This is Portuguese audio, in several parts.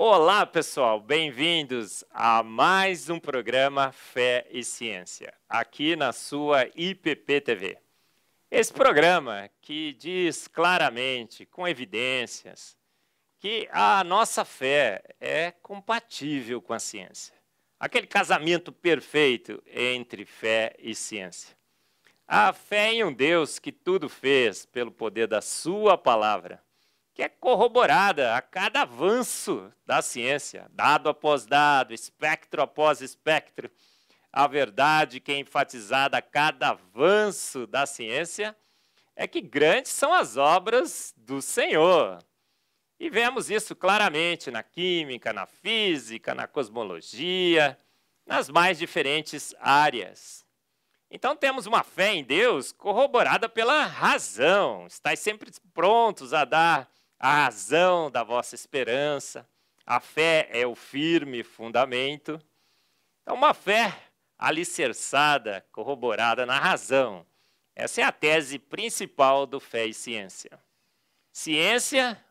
Olá, pessoal, bem-vindos a mais um programa Fé e Ciência, aqui na sua IPP TV. Esse programa que diz claramente, com evidências, que a nossa fé é compatível com a ciência. Aquele casamento perfeito entre fé e ciência. A fé em um Deus que tudo fez pelo poder da Sua palavra que é corroborada a cada avanço da ciência, dado após dado, espectro após espectro. A verdade que é enfatizada a cada avanço da ciência é que grandes são as obras do Senhor. E vemos isso claramente na química, na física, na cosmologia, nas mais diferentes áreas. Então temos uma fé em Deus corroborada pela razão. Estais sempre prontos a dar a razão da vossa esperança. A fé é o firme fundamento. Então, uma fé alicerçada, corroborada na razão. Essa é a tese principal do Fé e Ciência. Ciência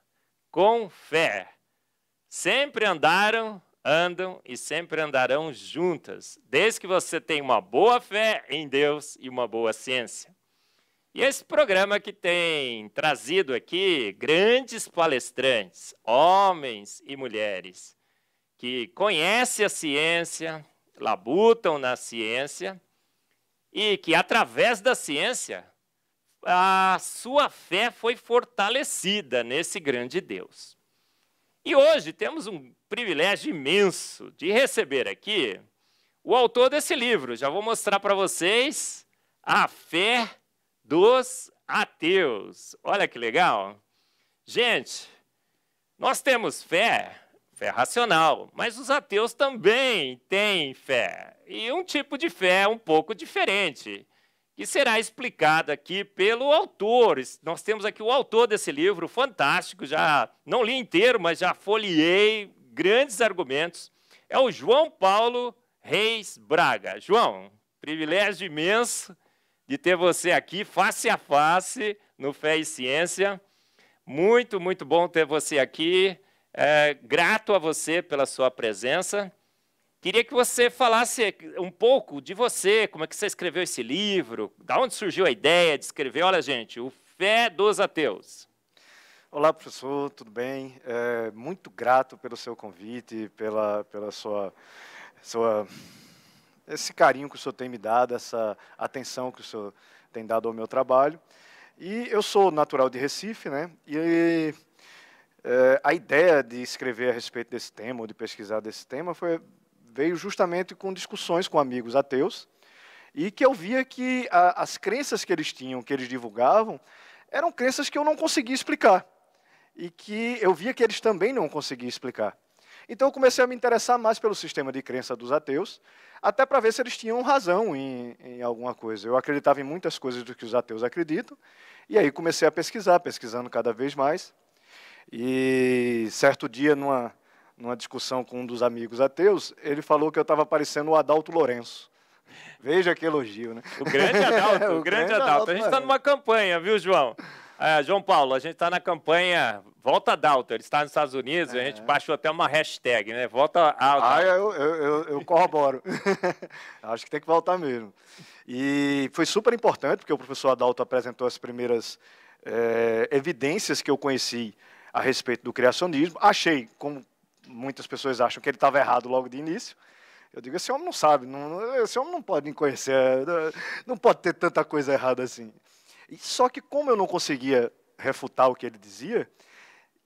com fé. Sempre andaram, andam e sempre andarão juntas, desde que você tenha uma boa fé em Deus e uma boa ciência. E esse programa que tem trazido aqui grandes palestrantes, homens e mulheres, que conhecem a ciência, labutam na ciência e que, através da ciência, a sua fé foi fortalecida nesse grande Deus. E hoje temos um privilégio imenso de receber aqui o autor desse livro. Já vou mostrar para vocês a fé dos ateus. Olha que legal. Gente, nós temos fé, fé racional, mas os ateus também têm fé. E um tipo de fé um pouco diferente, que será explicado aqui pelo autor. Nós temos aqui o autor desse livro, fantástico, já não li inteiro, mas já folhei grandes argumentos. É o João Paulo Reis Braga. João, privilégio imenso de ter você aqui face a face no Fé e Ciência. Muito, muito bom ter você aqui. É, grato a você pela sua presença. Queria que você falasse um pouco de você, como é que você escreveu esse livro, da onde surgiu a ideia de escrever. Olha, gente, o Fé dos Ateus. Olá, professor, tudo bem? É, muito grato pelo seu convite, pela, pela sua, sua esse carinho que o senhor tem me dado, essa atenção que o senhor tem dado ao meu trabalho. E eu sou natural de Recife, né? E é, a ideia de escrever a respeito desse tema, ou de pesquisar desse tema, foi, veio justamente com discussões com amigos ateus, e que eu via que a, as crenças que eles tinham, que eles divulgavam, eram crenças que eu não conseguia explicar. E que eu via que eles também não conseguiam explicar. Então eu comecei a me interessar mais pelo sistema de crença dos ateus, até para ver se eles tinham razão em, em, alguma coisa. Eu acreditava em muitas coisas do que os ateus acreditam, e aí comecei a pesquisar, pesquisando cada vez mais. E certo dia, numa, numa discussão com um dos amigos ateus, ele falou que eu estava parecendo o Adalto Lourenço. Veja que elogio, né? O grande Adalto, o, grande, Adalto. A gente está numa campanha, viu, João? É, João Paulo, a gente está na campanha Volta Dalton, ele está nos Estados Unidos, é. a gente é. baixou até uma hashtag, né? Volta Dalton. Ah, eu, eu, eu corroboro. Acho que tem que voltar mesmo. E foi super importante, porque o professor Adalto apresentou as primeiras é, evidências que eu conheci a respeito do criacionismo. Achei, como muitas pessoas acham, que ele estava errado logo de início. Eu digo, esse homem não sabe, não, esse homem não pode me conhecer, não pode ter tanta coisa errada assim. Só que como eu não conseguia refutar o que ele dizia,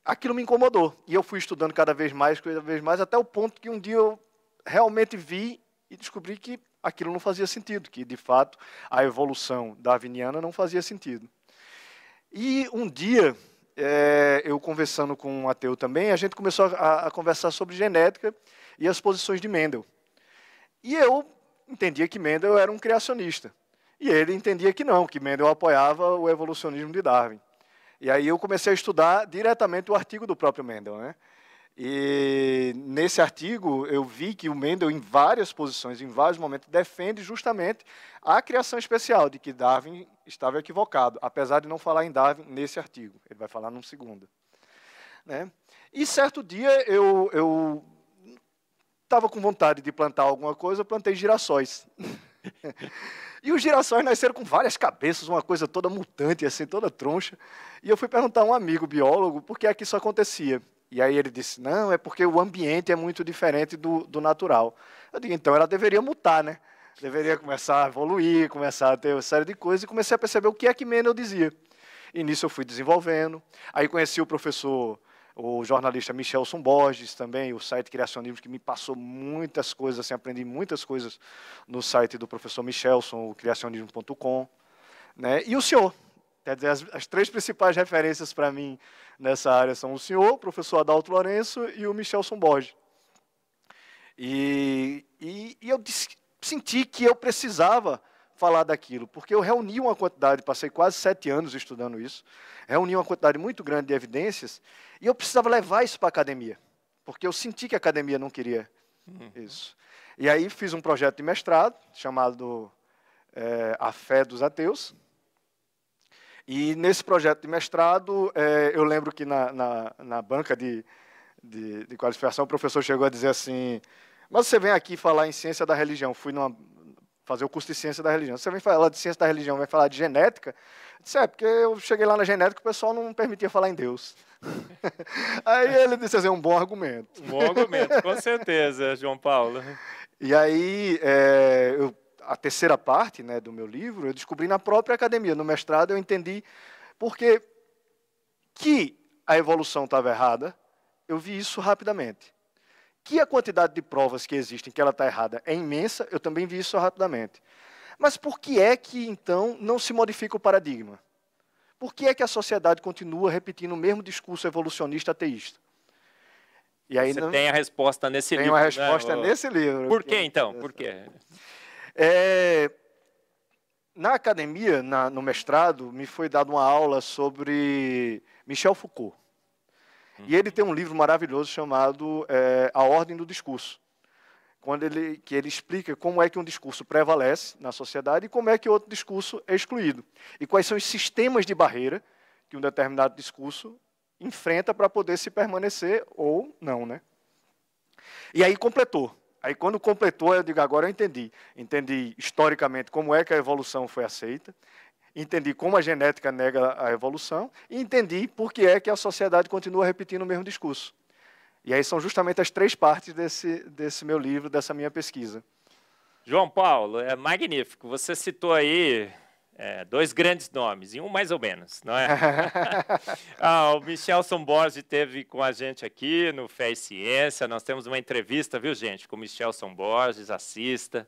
aquilo me incomodou. E eu fui estudando cada vez mais, cada vez mais, até o ponto que um dia eu realmente vi e descobri que aquilo não fazia sentido, que de fato a evolução darwiniana não fazia sentido. E um dia, é, eu conversando com um ateu também, a gente começou a, a conversar sobre genética e as posições de Mendel. E eu entendia que Mendel era um criacionista. E ele entendia que não, que Mendel apoiava o evolucionismo de Darwin. E aí eu comecei a estudar diretamente o artigo do próprio Mendel, né? E nesse artigo eu vi que o Mendel, em várias posições, em vários momentos, defende justamente a criação especial, de que Darwin estava equivocado, apesar de não falar em Darwin nesse artigo. Ele vai falar num segundo. Né? E certo dia eu estava com vontade de plantar alguma coisa, plantei girassóis. E os girassóis nasceram com várias cabeças, uma coisa toda mutante, assim, toda troncha. E eu fui perguntar a um amigo biólogo por que é que isso acontecia. E aí ele disse, não, é porque o ambiente é muito diferente do, do natural. Eu digo, então ela deveria mutar, né? Deveria começar a evoluir, começar a ter uma série de coisas, e comecei a perceber o que é que Mendel dizia. E nisso eu fui desenvolvendo. Aí conheci o professor o jornalista Michelson Borges também, o site Criacionismo, que me passou muitas coisas, assim, aprendi muitas coisas no site do professor Michelson, o criacionismo.com, né? e o senhor. Quer dizer, as, as três principais referências para mim nessa área são o senhor, o professor Adalto Lourenço e o Michelson Borges. E, e, e eu disse, senti que eu precisava falar daquilo, porque eu reuni uma quantidade, passei quase sete anos estudando isso, reuni uma quantidade muito grande de evidências, e eu precisava levar isso para a academia, porque eu senti que a academia não queria uhum. isso. E aí fiz um projeto de mestrado, chamado é, A Fé dos Ateus, e nesse projeto de mestrado, é, eu lembro que na, na, na banca de, de, de qualificação, o professor chegou a dizer assim, mas você vem aqui falar em ciência da religião. Fui numa fazer o curso de ciência da religião. Você vem falar de ciência da religião, vem falar de genética. Eu disse, é, porque eu cheguei lá na genética o pessoal não permitia falar em Deus. aí ele disse assim, é um bom argumento. Um bom argumento, com certeza, João Paulo. E aí, é, eu, a terceira parte né, do meu livro, eu descobri na própria academia. No mestrado eu entendi porque que a evolução estava errada, eu vi isso rapidamente que a quantidade de provas que existem que ela está errada é imensa, eu também vi isso rapidamente. Mas por que é que, então, não se modifica o paradigma? Por que é que a sociedade continua repetindo o mesmo discurso evolucionista ateísta? E aí, Você não... tem a resposta nesse tem livro. Tem uma né, resposta né? nesse livro. Por que, então? Por quê? É... Na academia, na, no mestrado, me foi dada uma aula sobre Michel Foucault. Uhum. E ele tem um livro maravilhoso chamado é, A Ordem do Discurso, quando ele, que ele explica como é que um discurso prevalece na sociedade e como é que outro discurso é excluído. E quais são os sistemas de barreira que um determinado discurso enfrenta para poder se permanecer ou não. Né? E aí completou. Aí quando completou, eu digo, agora eu entendi. Entendi historicamente como é que a evolução foi aceita, entendi como a genética nega a evolução e entendi por que é que a sociedade continua repetindo o mesmo discurso. E aí são justamente as três partes desse, desse meu livro, dessa minha pesquisa. João Paulo, é magnífico. Você citou aí é, dois grandes nomes, e um mais ou menos, não é? ah, o Michelson Borges teve com a gente aqui no Fé e Ciência. Nós temos uma entrevista, viu, gente, com o Michelson Borges, assista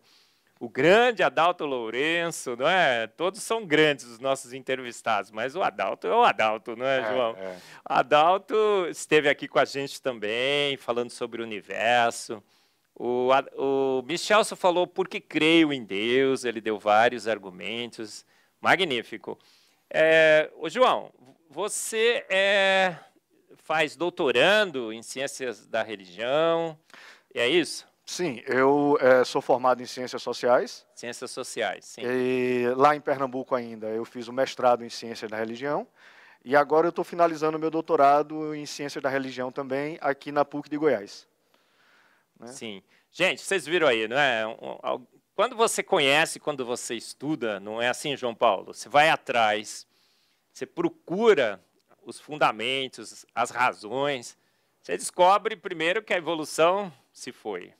o grande Adalto Lourenço, não é? Todos são grandes os nossos entrevistados, mas o Adalto é o Adalto, não é, é João? É. Adalto esteve aqui com a gente também, falando sobre o universo. O, o Michelson falou porque creio em Deus, ele deu vários argumentos. Magnífico. É, o João, você é, faz doutorando em ciências da religião, é isso? Sim, eu é, sou formado em Ciências Sociais. Ciências Sociais, sim. E lá em Pernambuco ainda, eu fiz o mestrado em Ciências da Religião. E agora eu estou finalizando meu doutorado em Ciências da Religião também, aqui na PUC de Goiás. Né? Sim. Gente, vocês viram aí, não é? Quando você conhece, quando você estuda, não é assim, João Paulo? Você vai atrás, você procura os fundamentos, as razões. Você descobre primeiro que a evolução se foi.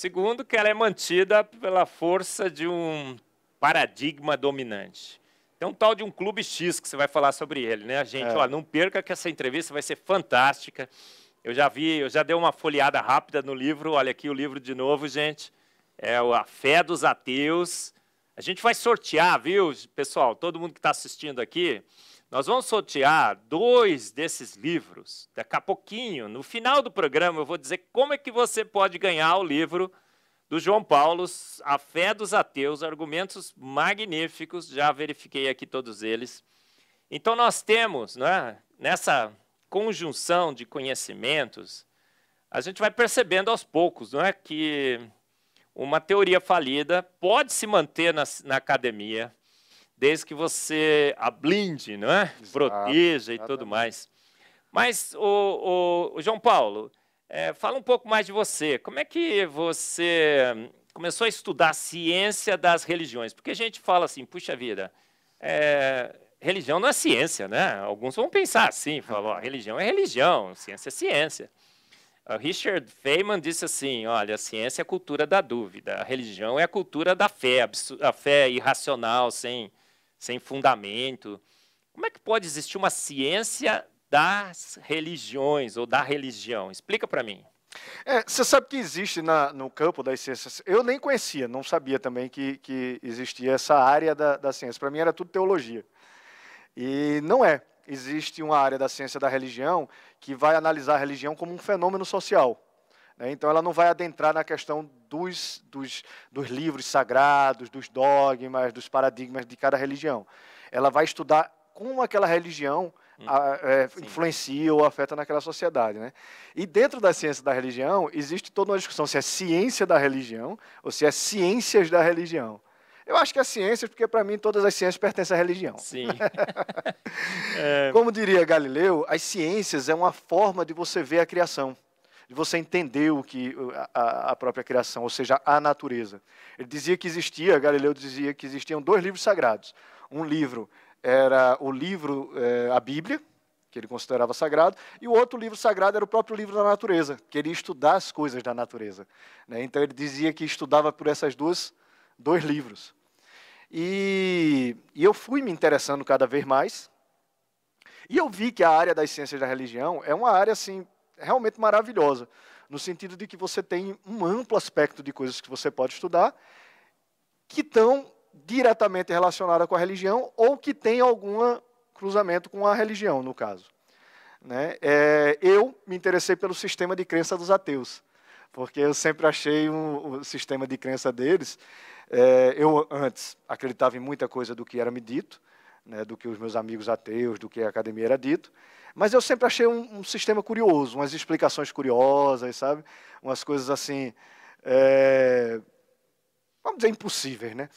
Segundo, que ela é mantida pela força de um paradigma dominante. Tem um tal de um clube X que você vai falar sobre ele, né? A gente, é. ó, não perca que essa entrevista vai ser fantástica. Eu já vi, eu já dei uma folheada rápida no livro. Olha aqui o livro de novo, gente. É A Fé dos Ateus. A gente vai sortear, viu, pessoal? Todo mundo que está assistindo aqui, nós vamos sortear dois desses livros daqui a pouquinho. No final do programa, eu vou dizer como é que você pode ganhar o livro do João Paulo, A Fé dos Ateus, argumentos magníficos, já verifiquei aqui todos eles. Então, nós temos, né, nessa conjunção de conhecimentos, a gente vai percebendo aos poucos não é, que uma teoria falida pode se manter na, na academia, desde que você a blinde, não é? Exato, Proteja e tudo mais. Mas, o, o, o João Paulo, é, fala um pouco mais de você. Como é que você começou a estudar a ciência das religiões? Porque a gente fala assim, puxa vida, é, religião não é ciência, né? Alguns vão pensar assim, falam, ó, religião é religião, ciência é ciência. O Richard Feynman disse assim, olha, a ciência é a cultura da dúvida, a religião é a cultura da fé, a fé irracional, sem sem fundamento. Como é que pode existir uma ciência das religiões ou da religião? Explica para mim. É, você sabe que existe na, no campo das ciências. Eu nem conhecia, não sabia também que, que existia essa área da, da ciência. Para mim era tudo teologia. E não é. Existe uma área da ciência da religião que vai analisar a religião como um fenômeno social. Né? Então, ela não vai adentrar na questão dos, dos, dos livros sagrados, dos dogmas, dos paradigmas de cada religião. Ela vai estudar como aquela religião hum. a, é, influencia ou afeta naquela sociedade. Né? E dentro da ciência da religião, existe toda uma discussão se é ciência da religião ou se é ciências da religião. Eu acho que é ciência, porque para mim todas as ciências pertencem à religião. Sim. É. Como diria Galileu, as ciências é uma forma de você ver a criação de você entender o que a, a própria criação, ou seja, a natureza. Ele dizia que existia, Galileu dizia que existiam dois livros sagrados. Um livro era o livro, é, a Bíblia, que ele considerava sagrado, e o outro livro sagrado era o próprio livro da natureza, que ele estudar as coisas da natureza. Né? Então ele dizia que estudava por essas duas, dois livros. E, e eu fui me interessando cada vez mais, e eu vi que a área das ciências da religião é uma área assim realmente maravilhosa, no sentido de que você tem um amplo aspecto de coisas que você pode estudar que estão diretamente relacionadas com a religião ou que têm algum cruzamento com a religião, no caso. Né? É, eu me interessei pelo sistema de crença dos ateus, porque eu sempre achei um, o sistema de crença deles. É, eu antes acreditava em muita coisa do que era me dito, né, do que os meus amigos ateus, do que a academia era dito. Mas eu sempre achei um, um sistema curioso, umas explicações curiosas, sabe? Umas coisas assim. É vamos dizer, impossíveis, né?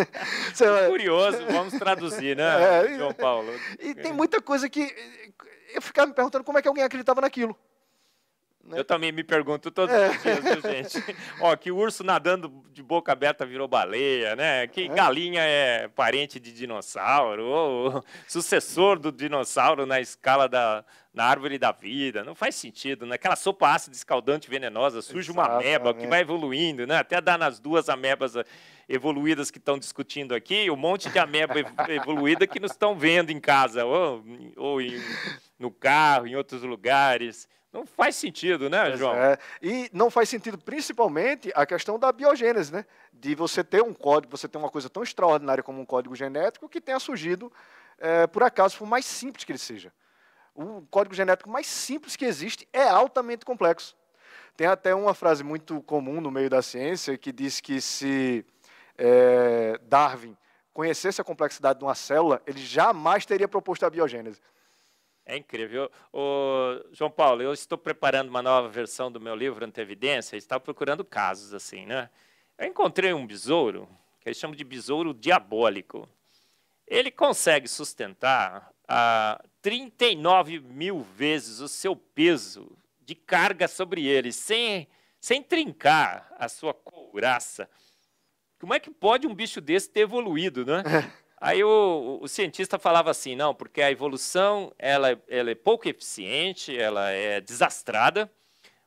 Curioso, vamos traduzir, né, é, João Paulo? E tem muita coisa que eu ficava me perguntando como é que alguém acreditava naquilo. Né? Eu também me pergunto todos é. os dias, gente? Ó, que urso nadando de boca aberta virou baleia, né? Que é. galinha é parente de dinossauro, ou sucessor do dinossauro na escala da na árvore da vida. Não faz sentido, naquela né? Aquela sopa ácida escaldante venenosa surge uma ameba que vai evoluindo, né? Até dar nas duas amebas eh, evoluídas que estão discutindo aqui, um monte de ameba evoluída que nos estão vendo em casa ou, ou em, no carro, em outros lugares. Não faz sentido, né, João? É. E não faz sentido, principalmente, a questão da biogênese, né? De você ter um código, você ter uma coisa tão extraordinária como um código genético que tenha surgido, é, por acaso, por mais simples que ele seja. O código genético mais simples que existe é altamente complexo. Tem até uma frase muito comum no meio da ciência que diz que se é, Darwin conhecesse a complexidade de uma célula, ele jamais teria proposto a biogênese. É incrível. O João Paulo, eu estou preparando uma nova versão do meu livro Antevidência, estava procurando casos assim, né? Eu encontrei um besouro, que eles chamam de besouro diabólico. Ele consegue sustentar ah, a 39 mil vezes o seu peso de carga sobre ele, sem, sem trincar a sua couraça. Como é que pode um bicho desse ter evoluído, né? Aí o, o, cientista falava assim, não, porque a evolução ela, ela, é pouco eficiente, ela é desastrada,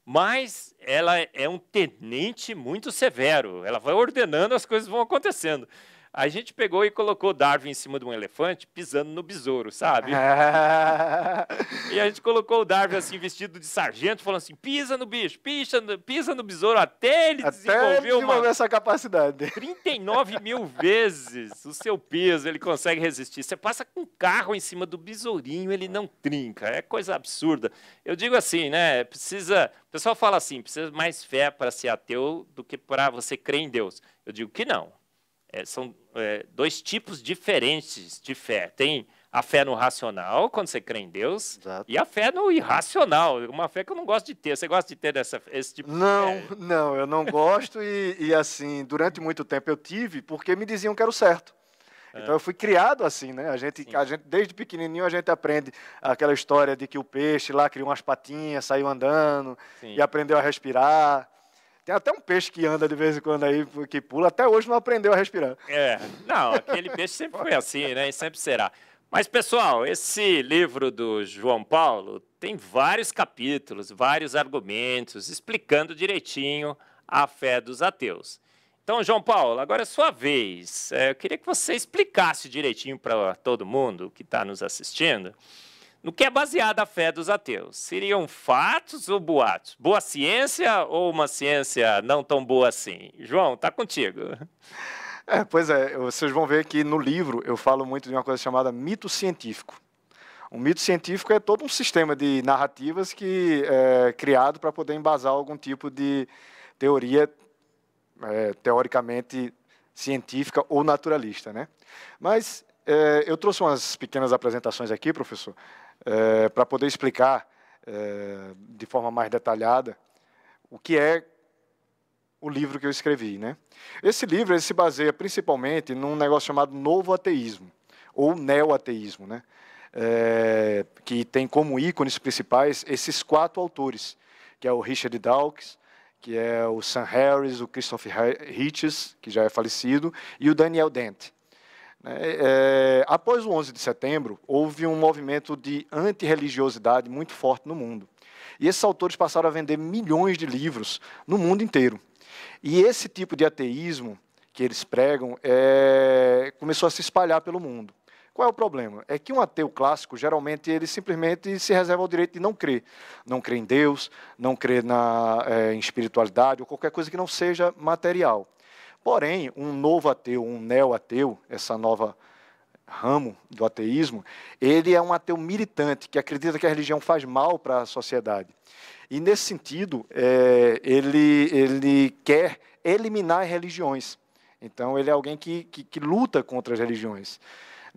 mas ela é um tenente muito severo. Ela vai ordenando, as coisas vão acontecendo. A gente pegou e colocou Darwin em cima de um elefante pisando no besouro, sabe? e a gente colocou o Darwin assim, vestido de sargento, falando assim: pisa no bicho, pisa no, pisa no besouro, até ele até desenvolver, ele uma... essa capacidade. 39 mil vezes o seu peso, ele consegue resistir. Você passa com um carro em cima do besourinho, ele não trinca. É coisa absurda. Eu digo assim, né? Precisa. O pessoal fala assim: precisa mais fé para ser ateu do que para você crer em Deus. Eu digo que não. É, são é, dois tipos diferentes de fé. Tem a fé no racional, quando você crê em Deus, Exato. e a fé no irracional, uma fé que eu não gosto de ter. Você gosta de ter esse tipo Não, de fé? não, eu não gosto e, e, assim, durante muito tempo eu tive, porque me diziam que era o certo. É. Então eu fui criado assim, né? A gente, a gente, desde pequenininho a gente aprende aquela história de que o peixe lá criou umas patinhas, saiu andando Sim. e aprendeu a respirar. Tem até um peixe que anda de vez em quando aí, que pula, até hoje não aprendeu a respirar. É, não, aquele peixe sempre foi assim, né? E sempre será. Mas, pessoal, esse livro do João Paulo tem vários capítulos, vários argumentos, explicando direitinho a fé dos ateus. Então, João Paulo, agora é sua vez. É, eu queria que você explicasse direitinho para todo mundo que está nos assistindo no que é baseada a fé dos ateus? Seriam fatos ou boatos? Boa ciência ou uma ciência não tão boa assim? João, tá contigo. É, pois é, vocês vão ver que no livro eu falo muito de uma coisa chamada mito científico. Um mito científico é todo um sistema de narrativas que é criado para poder embasar algum tipo de teoria é, teoricamente científica ou naturalista, né? Mas é, eu trouxe umas pequenas apresentações aqui, professor, é, eh, para poder explicar é, de forma mais detalhada o que é o livro que eu escrevi. Né? Esse livro se baseia principalmente num negócio chamado novo ateísmo, ou neo-ateísmo, né? É, que tem como ícones principais esses quatro autores, que é o Richard Dawkins, que é o Sam Harris, o Christopher Hitchens, que já é falecido, e o Daniel Dent. Né? É, é, após o 11 de setembro, houve um movimento de antirreligiosidade muito forte no mundo. E esses autores passaram a vender milhões de livros no mundo inteiro. E esse tipo de ateísmo que eles pregam é, começou a se espalhar pelo mundo. Qual é o problema? É que um ateu clássico, geralmente, ele simplesmente se reserva o direito de não crer. Não crer em Deus, não crer na, é, em espiritualidade ou qualquer coisa que não seja material. Porém, um novo ateu, um neo-ateu, essa nova ramo do ateísmo, ele é um ateu militante, que acredita que a religião faz mal para a sociedade. E, nesse sentido, é, ele, ele quer eliminar religiões. Então, ele é alguém que, que, que luta contra as religiões.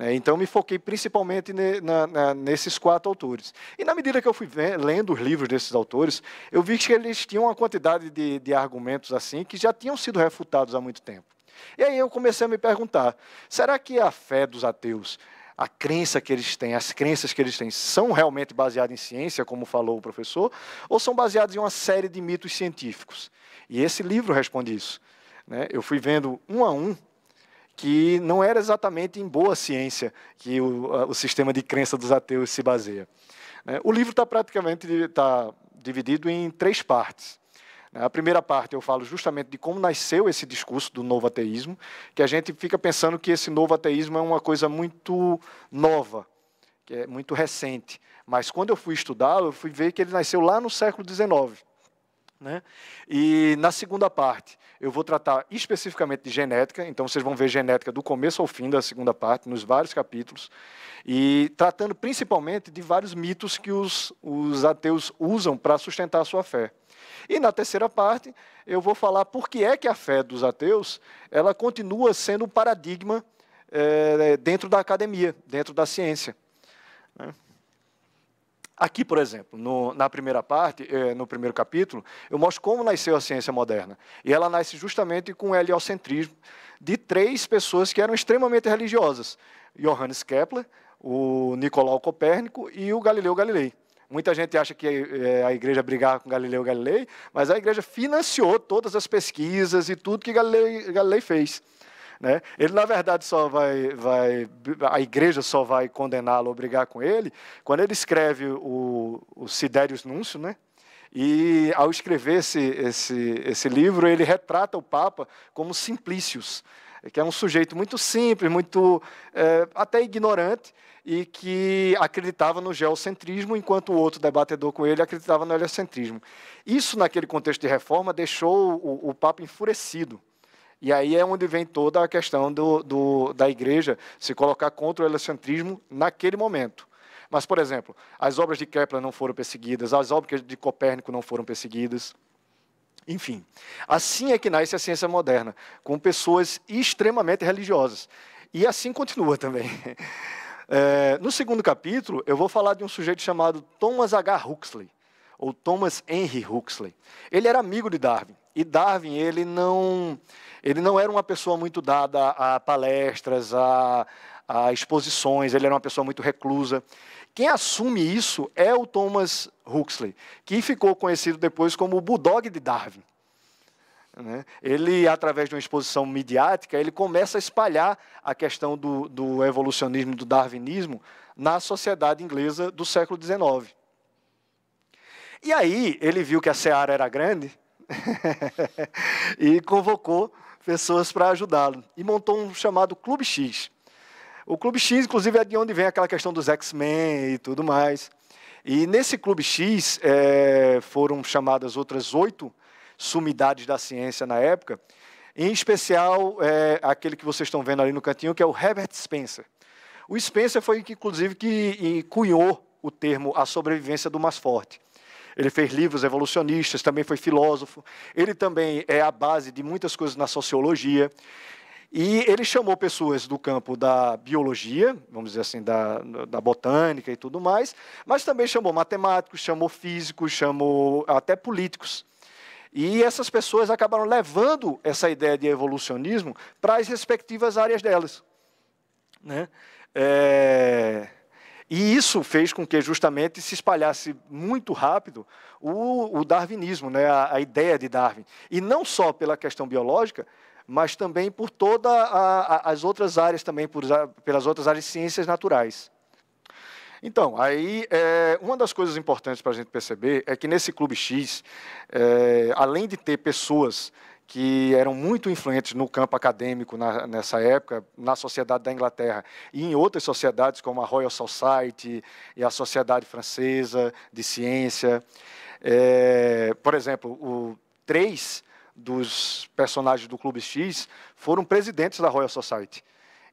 Né? Então, me foquei principalmente nesses quatro autores. E na medida que eu fui lendo os livros desses autores, eu vi que eles tinham uma quantidade de, de argumentos assim que já tinham sido refutados há muito tempo. E aí eu comecei a me perguntar: será que a fé dos ateus a crença que eles têm, as crenças que eles têm, são realmente baseadas em ciência, como falou o professor, ou são baseadas em uma série de mitos científicos? E esse livro responde isso. Né? Eu fui vendo um a um que não era exatamente em boa ciência que o, o sistema de crença dos ateus se baseia. Né? O livro está praticamente tá dividido em três partes. Né? A primeira parte eu falo justamente de como nasceu esse discurso do novo ateísmo, que a gente fica pensando que esse novo ateísmo é uma coisa muito nova, que é muito recente. Mas quando eu fui estudá-lo, eu fui ver que ele nasceu lá no século XIX. Né? E na segunda parte, eu vou tratar especificamente de genética, então vocês vão ver genética do começo ao fim da segunda parte, nos vários capítulos, e tratando principalmente de vários mitos que os, os ateus usam para sustentar a sua fé. E na terceira parte, eu vou falar por que é que a fé dos ateus ela continua sendo o um paradigma é, dentro da academia, dentro da ciência. Né? Aqui, por exemplo, no, na primeira parte, eh, no primeiro capítulo, eu mostro como nasceu a ciência moderna. E ela nasce justamente com o heliocentrismo de três pessoas que eram extremamente religiosas: Johannes Kepler, o Nicolau Copérnico e o Galileu Galilei. Muita gente acha que eh, a igreja brigava com Galileu Galilei, mas a igreja financiou todas as pesquisas e tudo que Galilei fez. Né? Ele, na verdade, só vai, vai a igreja só vai condená-lo, obrigar com ele, quando ele escreve o, o Sidérius Núncio, né? E ao escrever esse, esse, esse livro, ele retrata o Papa como Simplícios, que é um sujeito muito simples, muito é, até ignorante, e que acreditava no geocentrismo, enquanto o outro debatedor com ele acreditava no heliocentrismo. Isso, naquele contexto de reforma, deixou o, o Papa enfurecido. E aí é onde vem toda a questão do, do, da igreja se colocar contra o heliocentrismo naquele momento. Mas, por exemplo, as obras de Kepler não foram perseguidas, as obras de Copérnico não foram perseguidas. Enfim, assim é que nasce a ciência moderna, com pessoas extremamente religiosas. E assim continua também. É, no segundo capítulo, eu vou falar de um sujeito chamado Thomas H. Huxley, ou Thomas Henry Huxley. Ele era amigo de Darwin, e Darwin ele não ele não era uma pessoa muito dada a palestras, a, a exposições, ele era uma pessoa muito reclusa. Quem assume isso é o Thomas Huxley, que ficou conhecido depois como o Bulldog de Darwin. Né? Ele, através de uma exposição midiática, ele começa a espalhar a questão do, do evolucionismo, do darwinismo, na sociedade inglesa do século XIX. E aí ele viu que a seara era grande e convocou pessoas para ajudá-lo. E montou um chamado Clube X. O Clube X, inclusive, é de onde vem aquela questão dos X-Men e tudo mais. E nesse Clube X é, foram chamadas outras oito sumidades da ciência na época, em especial é, aquele que vocês estão vendo ali no cantinho, que é o Herbert Spencer. O Spencer foi, inclusive, que cunhou o termo a sobrevivência do mais forte. Ele fez livros evolucionistas, também foi filósofo. Ele também é a base de muitas coisas na sociologia. E ele chamou pessoas do campo da biologia, vamos dizer assim, da, da botânica e tudo mais, mas também chamou matemáticos, chamou físicos, chamou até políticos. E essas pessoas acabaram levando essa ideia de evolucionismo para as respectivas áreas delas. Né? É... E isso fez com que justamente se espalhasse muito rápido o, o darwinismo, né, a, a, ideia de Darwin. E não só pela questão biológica, mas também por todas as outras áreas, também por, pelas outras áreas de ciências naturais. Então, aí é, uma das coisas importantes para a gente perceber é que nesse Clube X, é, além de ter pessoas que eram muito influentes no campo acadêmico na, nessa época, na sociedade da Inglaterra e em outras sociedades, como a Royal Society e a Sociedade Francesa de Ciência. É, por exemplo, o, três dos personagens do Clube X foram presidentes da Royal Society.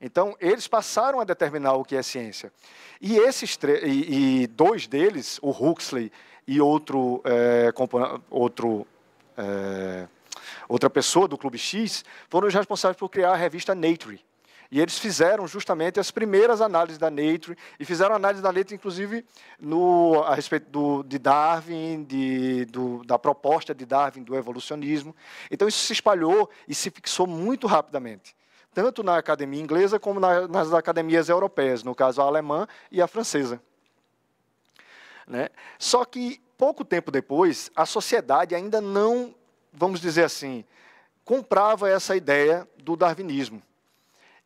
Então, eles passaram a determinar o que é ciência. E, esses e, e dois deles, o Huxley e outro, é, outro é, outra pessoa do Clube X, foram os responsáveis por criar a revista Nature. E eles fizeram justamente as primeiras análises da Nature, e fizeram análise da Nature, inclusive, no, a respeito do, de Darwin, de, do, da proposta de Darwin do evolucionismo. Então, isso se espalhou e se fixou muito rapidamente, tanto na academia inglesa como na, nas academias europeias, no caso a alemã e a francesa. Né? Só que, pouco tempo depois, a sociedade ainda não vamos dizer assim, comprava essa ideia do darwinismo.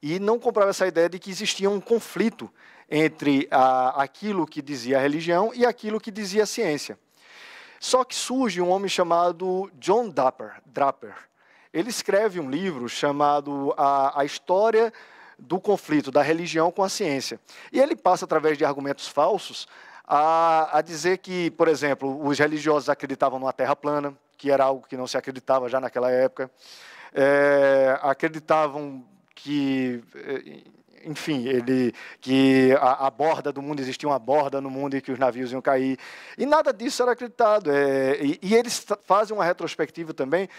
E não comprava essa ideia de que existia um conflito entre a, aquilo que dizia a religião e aquilo que dizia a ciência. Só que surge um homem chamado John Draper. Draper. Ele escreve um livro chamado a, a História do Conflito da Religião com a Ciência. E ele passa, através de argumentos falsos, a, a dizer que, por exemplo, os religiosos acreditavam numa terra plana, que era algo que não se acreditava já naquela época. É, acreditavam que, é, enfim, ele, que a, a, borda do mundo, existia uma borda no mundo e que os navios iam cair. E nada disso era acreditado. É, e, e, eles fazem uma retrospectiva também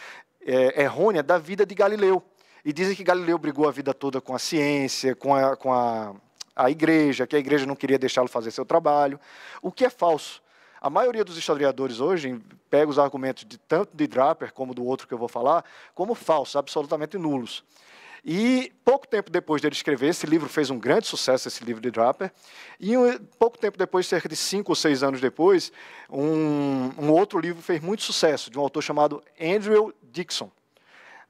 é, errônea da vida de Galileu. E dizem que Galileu brigou a vida toda com a ciência, com a, com a, a igreja, que a igreja não queria deixá-lo fazer seu trabalho, o que é falso. A maioria dos historiadores hoje pega os argumentos de tanto de Draper como do outro que eu vou falar como falsos, absolutamente nulos. E pouco tempo depois dele escrever, esse livro fez um grande sucesso, esse livro de Draper. E um, pouco tempo depois, cerca de cinco ou seis anos depois, um, um outro livro fez muito sucesso, de um autor chamado Andrew Dixon.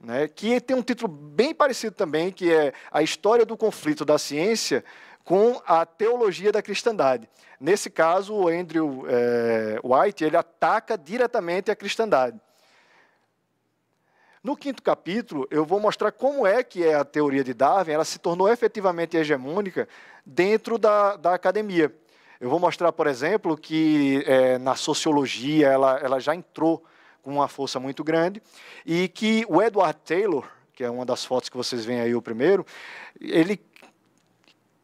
Né, que tem um título bem parecido também, que é A História do Conflito da Ciência com a teologia da cristandade. Nesse caso, o Andrew é, White ele ataca diretamente a cristandade. No quinto capítulo, eu vou mostrar como é que é a teoria de Darwin, ela se tornou efetivamente hegemônica dentro da, da academia. Eu vou mostrar, por exemplo, que é, na sociologia ela, ela já entrou com uma força muito grande e que o Edward Taylor, que é uma das fotos que vocês veem aí, o primeiro, ele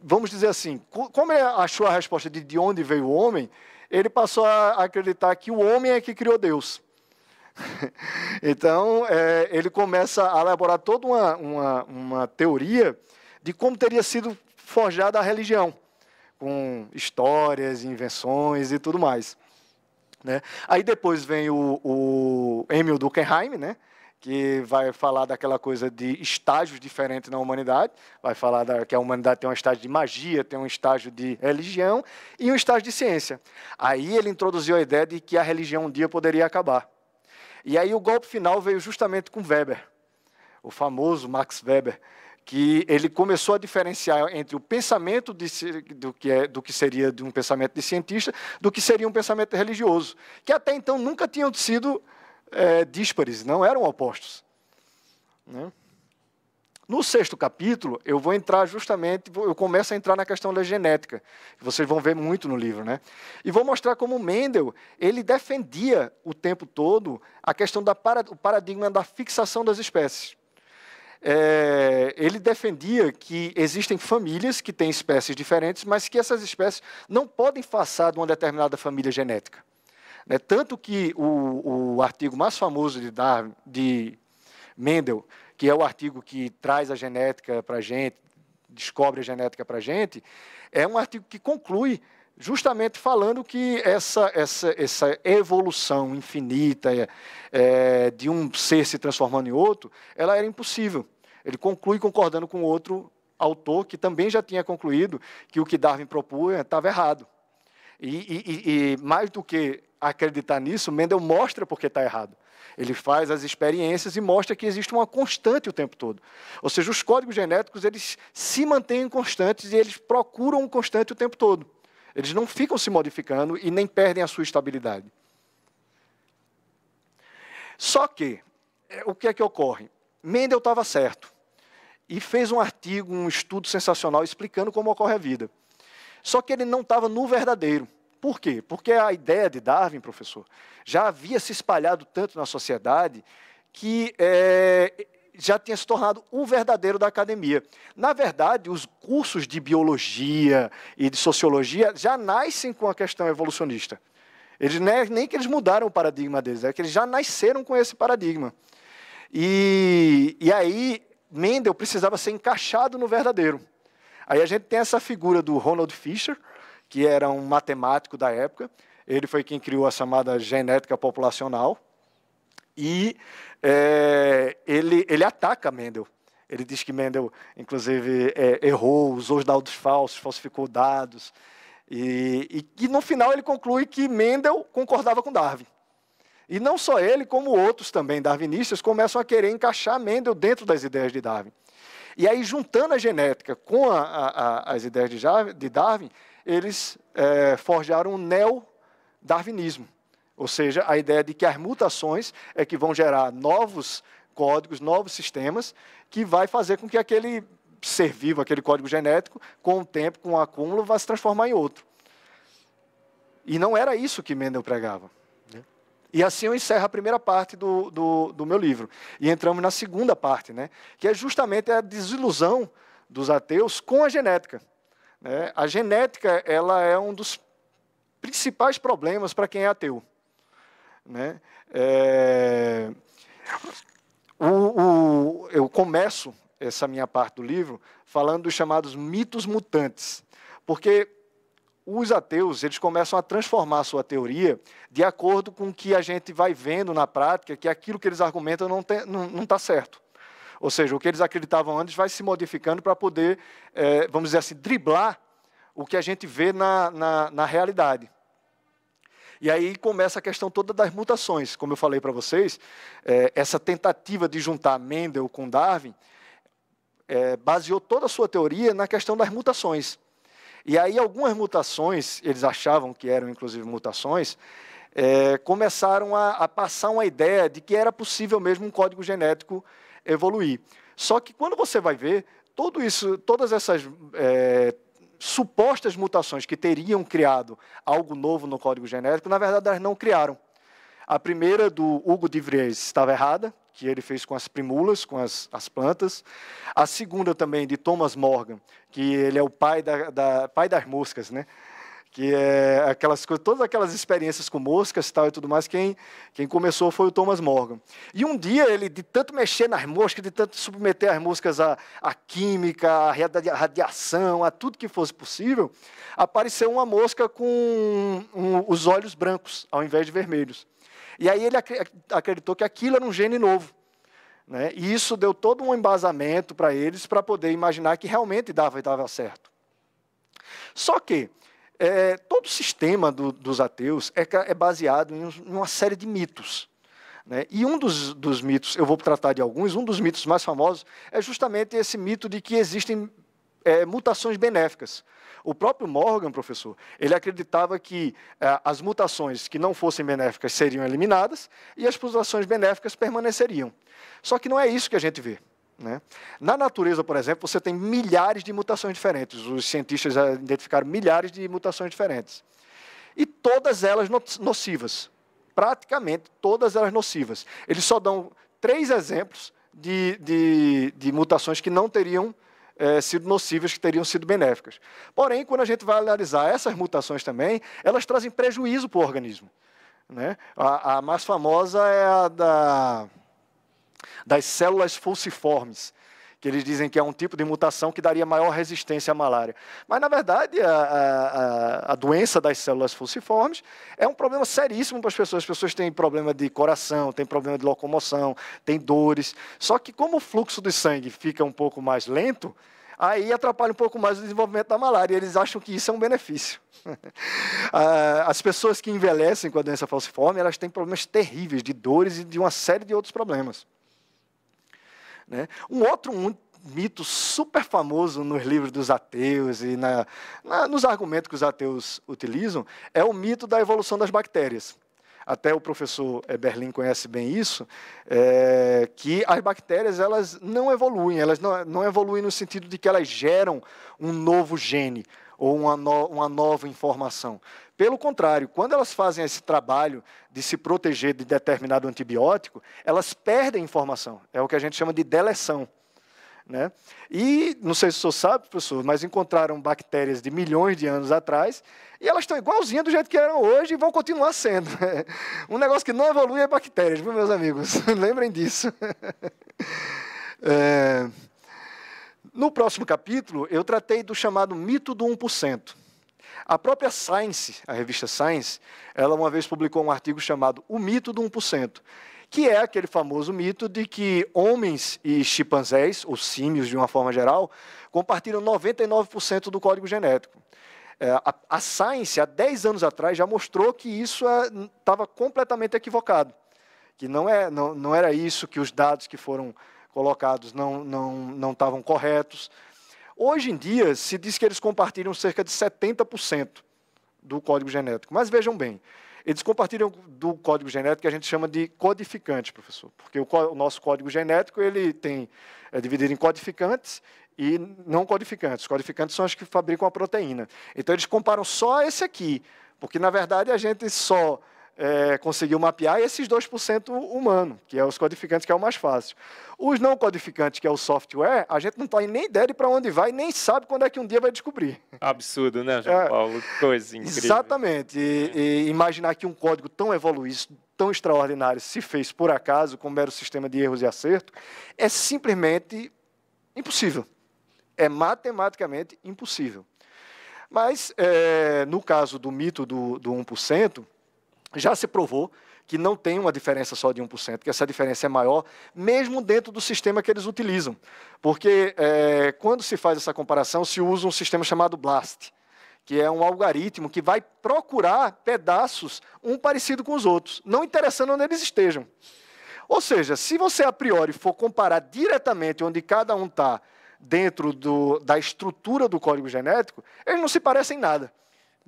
vamos dizer assim, como ele achou a resposta de de onde veio o homem, ele passou a acreditar que o homem é que criou Deus. então, é, ele começa a elaborar toda uma, uma, uma teoria de como teria sido forjada a religião, com histórias, invenções e tudo mais. Né? Aí depois vem o, o Emil Durkheim, né? que vai falar daquela coisa de estágios diferentes na humanidade, vai falar da, que a humanidade tem um estágio de magia, tem um estágio de religião e um estágio de ciência. Aí ele introduziu a ideia de que a religião um dia poderia acabar. E aí o golpe final veio justamente com Weber, o famoso Max Weber, que ele começou a diferenciar entre o pensamento de, do, que é, do que seria de um pensamento de cientista do que seria um pensamento religioso, que até então nunca tinham sido é, díspares, não eram opostos. Né? No sexto capítulo, eu vou entrar justamente, eu começo a entrar na questão da genética. Vocês vão ver muito no livro, né? E vou mostrar como Mendel, ele defendia o tempo todo a questão do para, paradigma da fixação das espécies. É, ele defendia que existem famílias que têm espécies diferentes, mas que essas espécies não podem passar de uma determinada família genética. Né? Tanto que o, o artigo mais famoso de, Darwin, de Mendel, que é o artigo que traz a genética para a gente, descobre a genética para a gente, é um artigo que conclui justamente falando que essa, essa, essa evolução infinita é, de um ser se transformando em outro, ela era impossível. Ele conclui concordando com outro autor que também já tinha concluído que o que Darwin propunha estava errado. E, e, e mais do que acreditar nisso, Mendel mostra porque está errado. Ele faz as experiências e mostra que existe uma constante o tempo todo. Ou seja, os códigos genéticos eles se mantêm constantes e eles procuram um constante o tempo todo. Eles não ficam se modificando e nem perdem a sua estabilidade. Só que eh, o que é que ocorre? Mendel estava certo e fez um artigo, um estudo sensacional explicando como ocorre a vida. Só que ele não estava no verdadeiro. Por quê? Porque a ideia de Darwin, professor, já havia se espalhado tanto na sociedade que é, já tinha se tornado o verdadeiro da academia. Na verdade, os cursos de biologia e de sociologia já nascem com a questão evolucionista. Eles né, nem que eles mudaram o paradigma deles, é que eles já nasceram com esse paradigma. E, e aí Mendel precisava ser encaixado no verdadeiro. Aí a gente tem essa figura do Ronald Fisher, que era um matemático da época. Ele foi quem criou a chamada genética populacional. E é, ele, ele ataca Mendel. Ele diz que Mendel, inclusive, é, errou, usou os dados falsos, falsificou dados. E, e, e no final ele conclui que Mendel concordava com Darwin. E não só ele, como outros também darwinistas, começam a querer encaixar Mendel dentro das ideias de Darwin. E aí, juntando a genética com a, a, as ideias de, Darwin, eles é, forjaram o um neo-darwinismo, ou seja, a ideia de que as mutações é que vão gerar novos códigos, novos sistemas, que vai fazer com que aquele ser vivo, aquele código genético, com o tempo, com o acúmulo, vá se transformar em outro. E não era isso que Mendel pregava. E assim eu encerro a primeira parte do, do, do, meu livro. E entramos na segunda parte, né? que é justamente a desilusão dos ateus com a genética. Né? A genética ela é um dos principais problemas para quem é ateu. Né? É... O, o, eu começo essa minha parte do livro falando dos chamados mitos mutantes. Porque os ateus eles começam a transformar a sua teoria de acordo com o que a gente vai vendo na prática, que aquilo que eles argumentam não está não, não tá certo. Ou seja, o que eles acreditavam antes vai se modificando para poder, é, vamos dizer assim, driblar o que a gente vê na, na, na realidade. E aí começa a questão toda das mutações. Como eu falei para vocês, é, essa tentativa de juntar Mendel com Darwin é, baseou toda a sua teoria na questão das mutações. E aí algumas mutações, eles achavam que eram inclusive mutações, é, começaram a, a passar uma ideia de que era possível mesmo um código genético evoluir. Só que quando você vai ver, tudo isso, todas essas é, supostas mutações que teriam criado algo novo no código genético, na verdade elas não criaram. A primeira do Hugo de Vries estava errada, que ele fez com as primulas, com as, as plantas. A segunda também, de Thomas Morgan, que ele é o pai, da, da pai das moscas, né? que é aquelas todas aquelas experiências com moscas tal e tudo mais, quem, quem começou foi o Thomas Morgan. E um dia ele, de tanto mexer nas moscas, de tanto submeter as moscas à, à química, à radiação, a tudo que fosse possível, apareceu uma mosca com um, um, os olhos brancos ao invés de vermelhos. E aí ele acreditou que aquilo era um gene novo. Né? E isso deu todo um embasamento para eles para poder imaginar que realmente dava e dava certo. Só que é, todo o sistema do, dos ateus é, é baseado em, em, uma série de mitos. Né? E um dos, dos mitos, eu vou tratar de alguns, um dos mitos mais famosos é justamente esse mito de que existem é, mutações benéficas. O próprio Morgan, professor, ele acreditava que eh, as mutações que não fossem benéficas seriam eliminadas e as mutações benéficas permaneceriam. Só que não é isso que a gente vê. Né? Na natureza, por exemplo, você tem milhares de mutações diferentes. Os cientistas identificaram milhares de mutações diferentes. E todas elas nocivas. Praticamente todas elas nocivas. Eles só dão três exemplos de, de, de mutações que não teriam é, sido nocivas que teriam sido benéficas. Porém, quando a gente vai analisar essas mutações também, elas trazem prejuízo para o organismo. Né? A, a, mais famosa é a da, das células fusiformes que eles dizem que é um tipo de mutação que daria maior resistência à malária. Mas, na verdade, a, a, a doença das células falciformes é um problema seríssimo para as pessoas. As pessoas têm problema de coração, têm problema de locomoção, têm dores. Só que, como o fluxo de sangue fica um pouco mais lento, aí atrapalha um pouco mais o desenvolvimento da malária. Eles acham que isso é um benefício. As pessoas que envelhecem com a doença falciforme, elas têm problemas terríveis de dores e de uma série de outros problemas. Né? Um outro mito super famoso nos livros dos ateus e na, na, nos argumentos que os ateus utilizam é o mito da evolução das bactérias. Até o professor eh, Berlim conhece bem isso, é, que as bactérias elas não evoluem, elas não, não evoluem no sentido de que elas geram um novo gene ou uma, no, uma nova informação. Pelo contrário, quando elas fazem esse trabalho de se proteger de determinado antibiótico, elas perdem informação. É o que a gente chama de deleção. Né? E, não sei se o senhor sabe, professor, mas encontraram bactérias de milhões de anos atrás e elas estão igualzinhas do jeito que eram hoje e vão continuar sendo. um negócio que não evolui é bactérias, viu, meus amigos? Lembrem disso. é... No próximo capítulo, eu tratei do chamado mito do 1%. A própria Science, a revista Science, ela uma vez publicou um artigo chamado O Mito do 1%, que é aquele famoso mito de que homens e chimpanzés, ou símios de uma forma geral, compartilham 99% do código genético. É, a, Science, há 10 anos atrás, já mostrou que isso estava é, completamente equivocado, que não, é, não, não era isso que os dados que foram colocados não, não, não estavam corretos. Hoje em dia, se diz que eles compartilham cerca de 70% do código genético. Mas vejam bem, eles compartilham do código genético que a gente chama de codificante, professor, porque o, o nosso código genético ele tem é dividido em codificantes e não codificantes. codificantes são os que fabricam a proteína. Então eles comparam só esse aqui, porque na verdade a gente só é, conseguiu mapear, e esses 2% humano, que é os codificantes, que é o mais fácil. Os não codificantes, que é o software, a gente não tem tá nem ideia de para onde vai, nem sabe quando é que um dia vai descobrir. Absurdo, né, João é, Paulo? Coisa incrível. Exatamente. E, é. e imaginar que um código tão evoluído, tão extraordinário, se fez por acaso, com um mero sistema de erros e acerto, é simplesmente impossível. É matematicamente impossível. Mas, é, no caso do mito do, do 1%, já se provou que não tem uma diferença só de 1%, que essa diferença é maior, mesmo dentro do sistema que eles utilizam. Porque é, quando se faz essa comparação, se usa um sistema chamado BLAST, que é um algoritmo que vai procurar pedaços um parecido com os outros, não interessando onde eles estejam. Ou seja, se você a priori for comparar diretamente onde cada um está dentro do, da estrutura do código genético, eles não se parecem em nada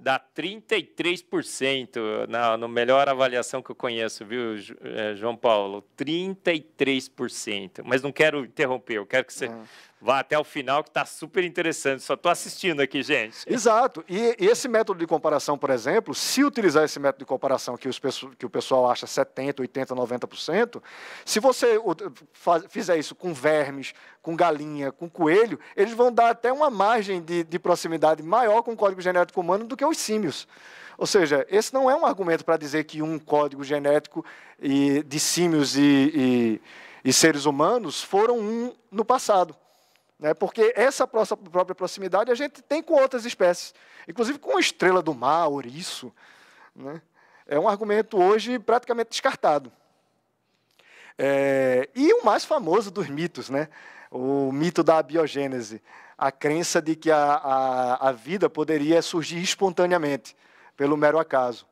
dá 33% na no melhor avaliação que eu conheço, viu, eh, João Paulo? 33%. Mas não quero interromper, eu quero que você. Uhum vá até o final, que está super interessante. Só estou assistindo aqui, gente. Exato. E, esse método de comparação, por exemplo, se utilizar esse método de comparação que, os, que o pessoal acha 70%, 80%, 90%, se você faz, fizer isso com vermes, com galinha, com coelho, eles vão dar até uma margem de, de proximidade maior com o código genético humano do que os símios. Ou seja, esse não é um argumento para dizer que um código genético e, de símios e, e, e seres humanos foram um no passado. Né? Porque essa própria proximidade a gente tem com outras espécies, inclusive com estrela do mar, ouriço. Né? É um argumento hoje praticamente descartado. É, e o mais famoso dos mitos, né? o mito da biogênese, a crença de que a, a, a vida poderia surgir espontaneamente, pelo mero acaso.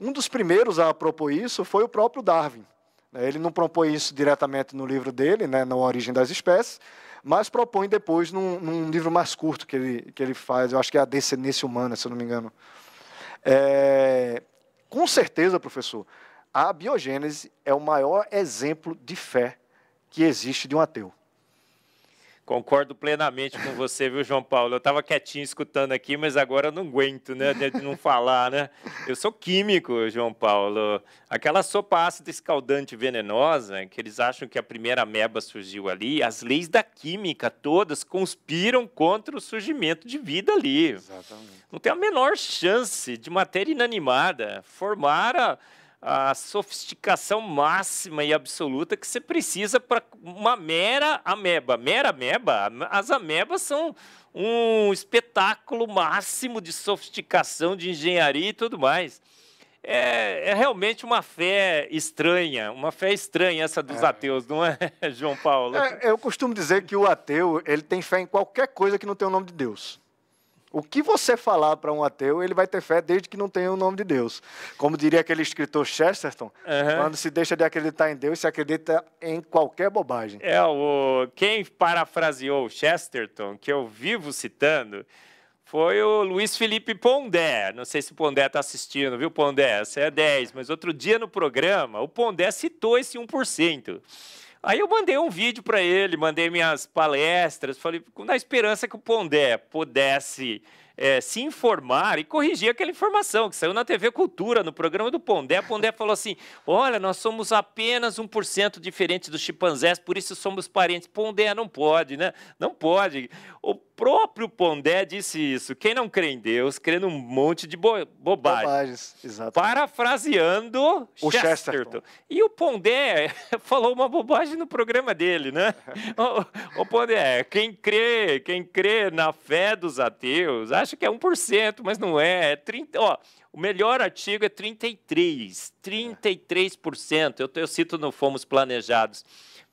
Um dos primeiros a propor isso foi o próprio Darwin. Né? Ele não propõe isso diretamente no livro dele, né, na Origem das Espécies, mas propõe depois num, num livro mais curto que ele, que ele faz, eu acho que é A Descendência Humana, se eu não me engano. É, com certeza, professor, a biogênese é o maior exemplo de fé que existe de um ateu. Concordo plenamente com você, viu, João Paulo? Eu estava quietinho escutando aqui, mas agora eu não aguento, né, de não falar, né? Eu sou químico, João Paulo. Aquela sopa ácida escaldante venenosa, que eles acham que a primeira meba surgiu ali, as leis da química todas conspiram contra o surgimento de vida ali. Exatamente. Não tem a menor chance de matéria inanimada formar a a sofisticação máxima e absoluta que você precisa para uma mera ameba. Mera ameba, as amebas são um espetáculo máximo de sofisticação, de engenharia e tudo mais. É, é realmente uma fé estranha, uma fé estranha essa dos é. ateus, não é, João Paulo? É, eu costumo dizer que o ateu ele tem fé em qualquer coisa que não tem o nome de Deus. O que você falar para um ateu, ele vai ter fé desde que não tenha o nome de Deus. Como diria aquele escritor Chesterton, uhum. quando se deixa de acreditar em Deus, se acredita em qualquer bobagem. É, o quem parafraseou Chesterton, que eu vivo citando, foi o Luiz Felipe Pondé. Não sei se o Pondé está assistindo, viu, Pondé? Você é 10, mas outro dia no programa, o Pondé citou esse 1%. Aí eu mandei um vídeo para ele, mandei minhas palestras, falei na esperança que o Pondé pudesse é, se informar e corrigir aquela informação que saiu na TV Cultura, no programa do Pondé. Pondé falou assim: Olha, nós somos apenas 1% diferente dos chimpanzés, por isso somos parentes. Pondé não pode, né? Não pode. O próprio Pondé disse isso. Quem não crê em Deus, crê num monte de bo bobagem. bobagens. Exatamente. Parafraseando o Chesterton. Chesterton. E o Pondé falou uma bobagem no programa dele, né? o, o, Pondé, quem crê, quem crê na fé dos ateus, acha que é 1%, mas não é. é 30, ó, o melhor artigo é 33, 33%. Eu, eu cito no Fomos Planejados.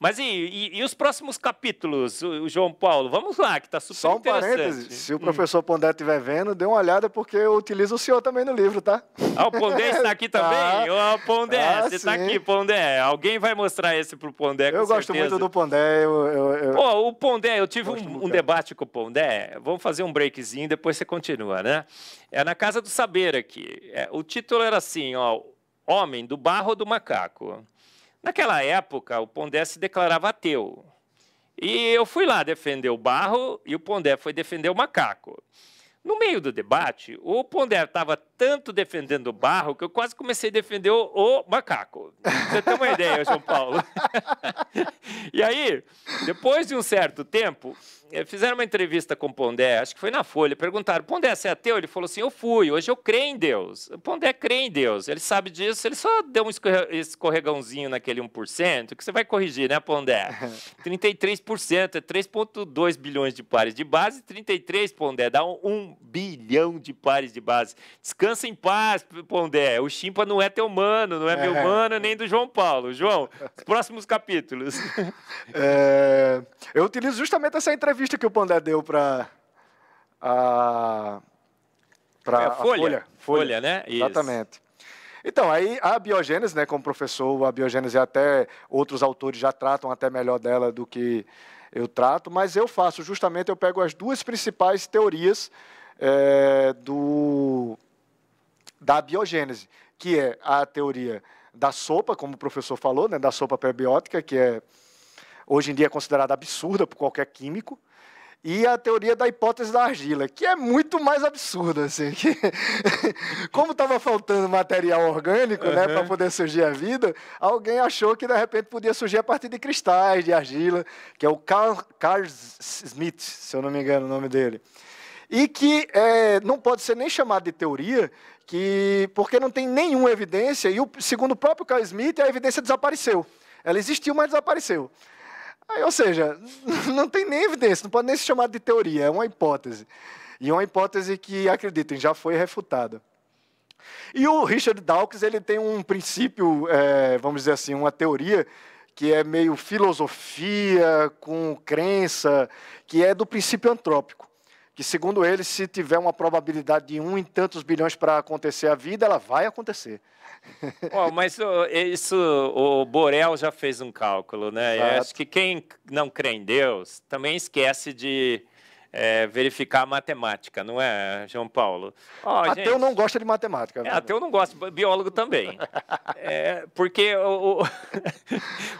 Mas e, e, e, os próximos capítulos, o João Paulo? Vamos lá, que está super Só um parêntese. Se o hum. professor Pondé estiver vendo, dê uma olhada, porque eu utilizo o senhor também no livro, tá? Ah, o Pondé está aqui tá. também? Ah, o Pondé, ah, você está aqui, Pondé. Alguém vai mostrar esse para o Pondé, Eu gosto certeza. muito do Pondé. Eu, eu, eu... o Pondé, eu tive um, um debate com o Pondé. Vamos fazer um breakzinho, depois você continua, né? É na Casa do Saber aqui. É, o título era assim, ó... Homem do barro ou do macaco? Naquela época, o Pondé se declarava ateu. E eu fui lá defender o barro e o Pondé foi defender o macaco. No meio do debate, o Pondé estava tanto defendendo o barro que eu quase comecei a defender o, o macaco. Você tem uma ideia, João Paulo? e aí, depois de um certo tempo, é, fizeram uma entrevista com o Pondé, acho que foi na Folha, perguntaram, Pondé, você é ateu? Ele falou assim, eu fui, hoje eu creio em Deus. O Pondé crê em Deus, ele sabe disso, ele só deu um escorregãozinho naquele 1%, que você vai corrigir, né, Pondé? 33%, é 3,2 bilhões de pares de base, 33, Pondé, dá um, bilhão de pares de base. Descansa em paz, Pondé, o chimpa não é teu mano, não é meu é. mano, nem do João Paulo. João, próximos capítulos. É, eu utilizo justamente essa entrevista entrevista que o Pandé deu para a, pra, é, a Folha. Folha. Folha. né? Exatamente. Isso. Então, aí a biogênese, né, como professor, a biogênese até outros autores já tratam até melhor dela do que eu trato, mas eu faço justamente, eu pego as duas principais teorias é, do, da biogênese, que é a teoria da sopa, como o professor falou, né, da sopa prebiótica, que é hoje em dia é considerada absurda por qualquer químico, e a teoria da hipótese da argila, que é muito mais absurda, assim. Que... Como estava faltando material orgânico, uhum. né, para poder surgir a vida, alguém achou que de repente podia surgir a partir de cristais de argila, que é o Carl, Carl Smith, se eu não me engano o nome dele. E que é, não pode ser nem chamado de teoria, que porque não tem nenhuma evidência, e o, segundo o próprio Carl Smith, a evidência desapareceu. Ela existiu, mas desapareceu. Aí, ou seja, não tem nem evidência, não pode nem se chamar de teoria, é uma hipótese. E uma hipótese que, acreditem, já foi refutada. E o Richard Dawkins ele tem um princípio, é, vamos dizer assim, uma teoria que é meio filosofia com crença, que é do princípio antrópico que, segundo ele, se tiver uma probabilidade de um em tantos bilhões para acontecer a vida, ela vai acontecer. Oh, mas o, isso, o Borel já fez um cálculo, né? acho que quem não crê em Deus também esquece de é, verificar a matemática, não é, João Paulo? Oh, ateu gente, não gosta de matemática. É, né? ateu não gosta, biólogo também. é, porque o, o,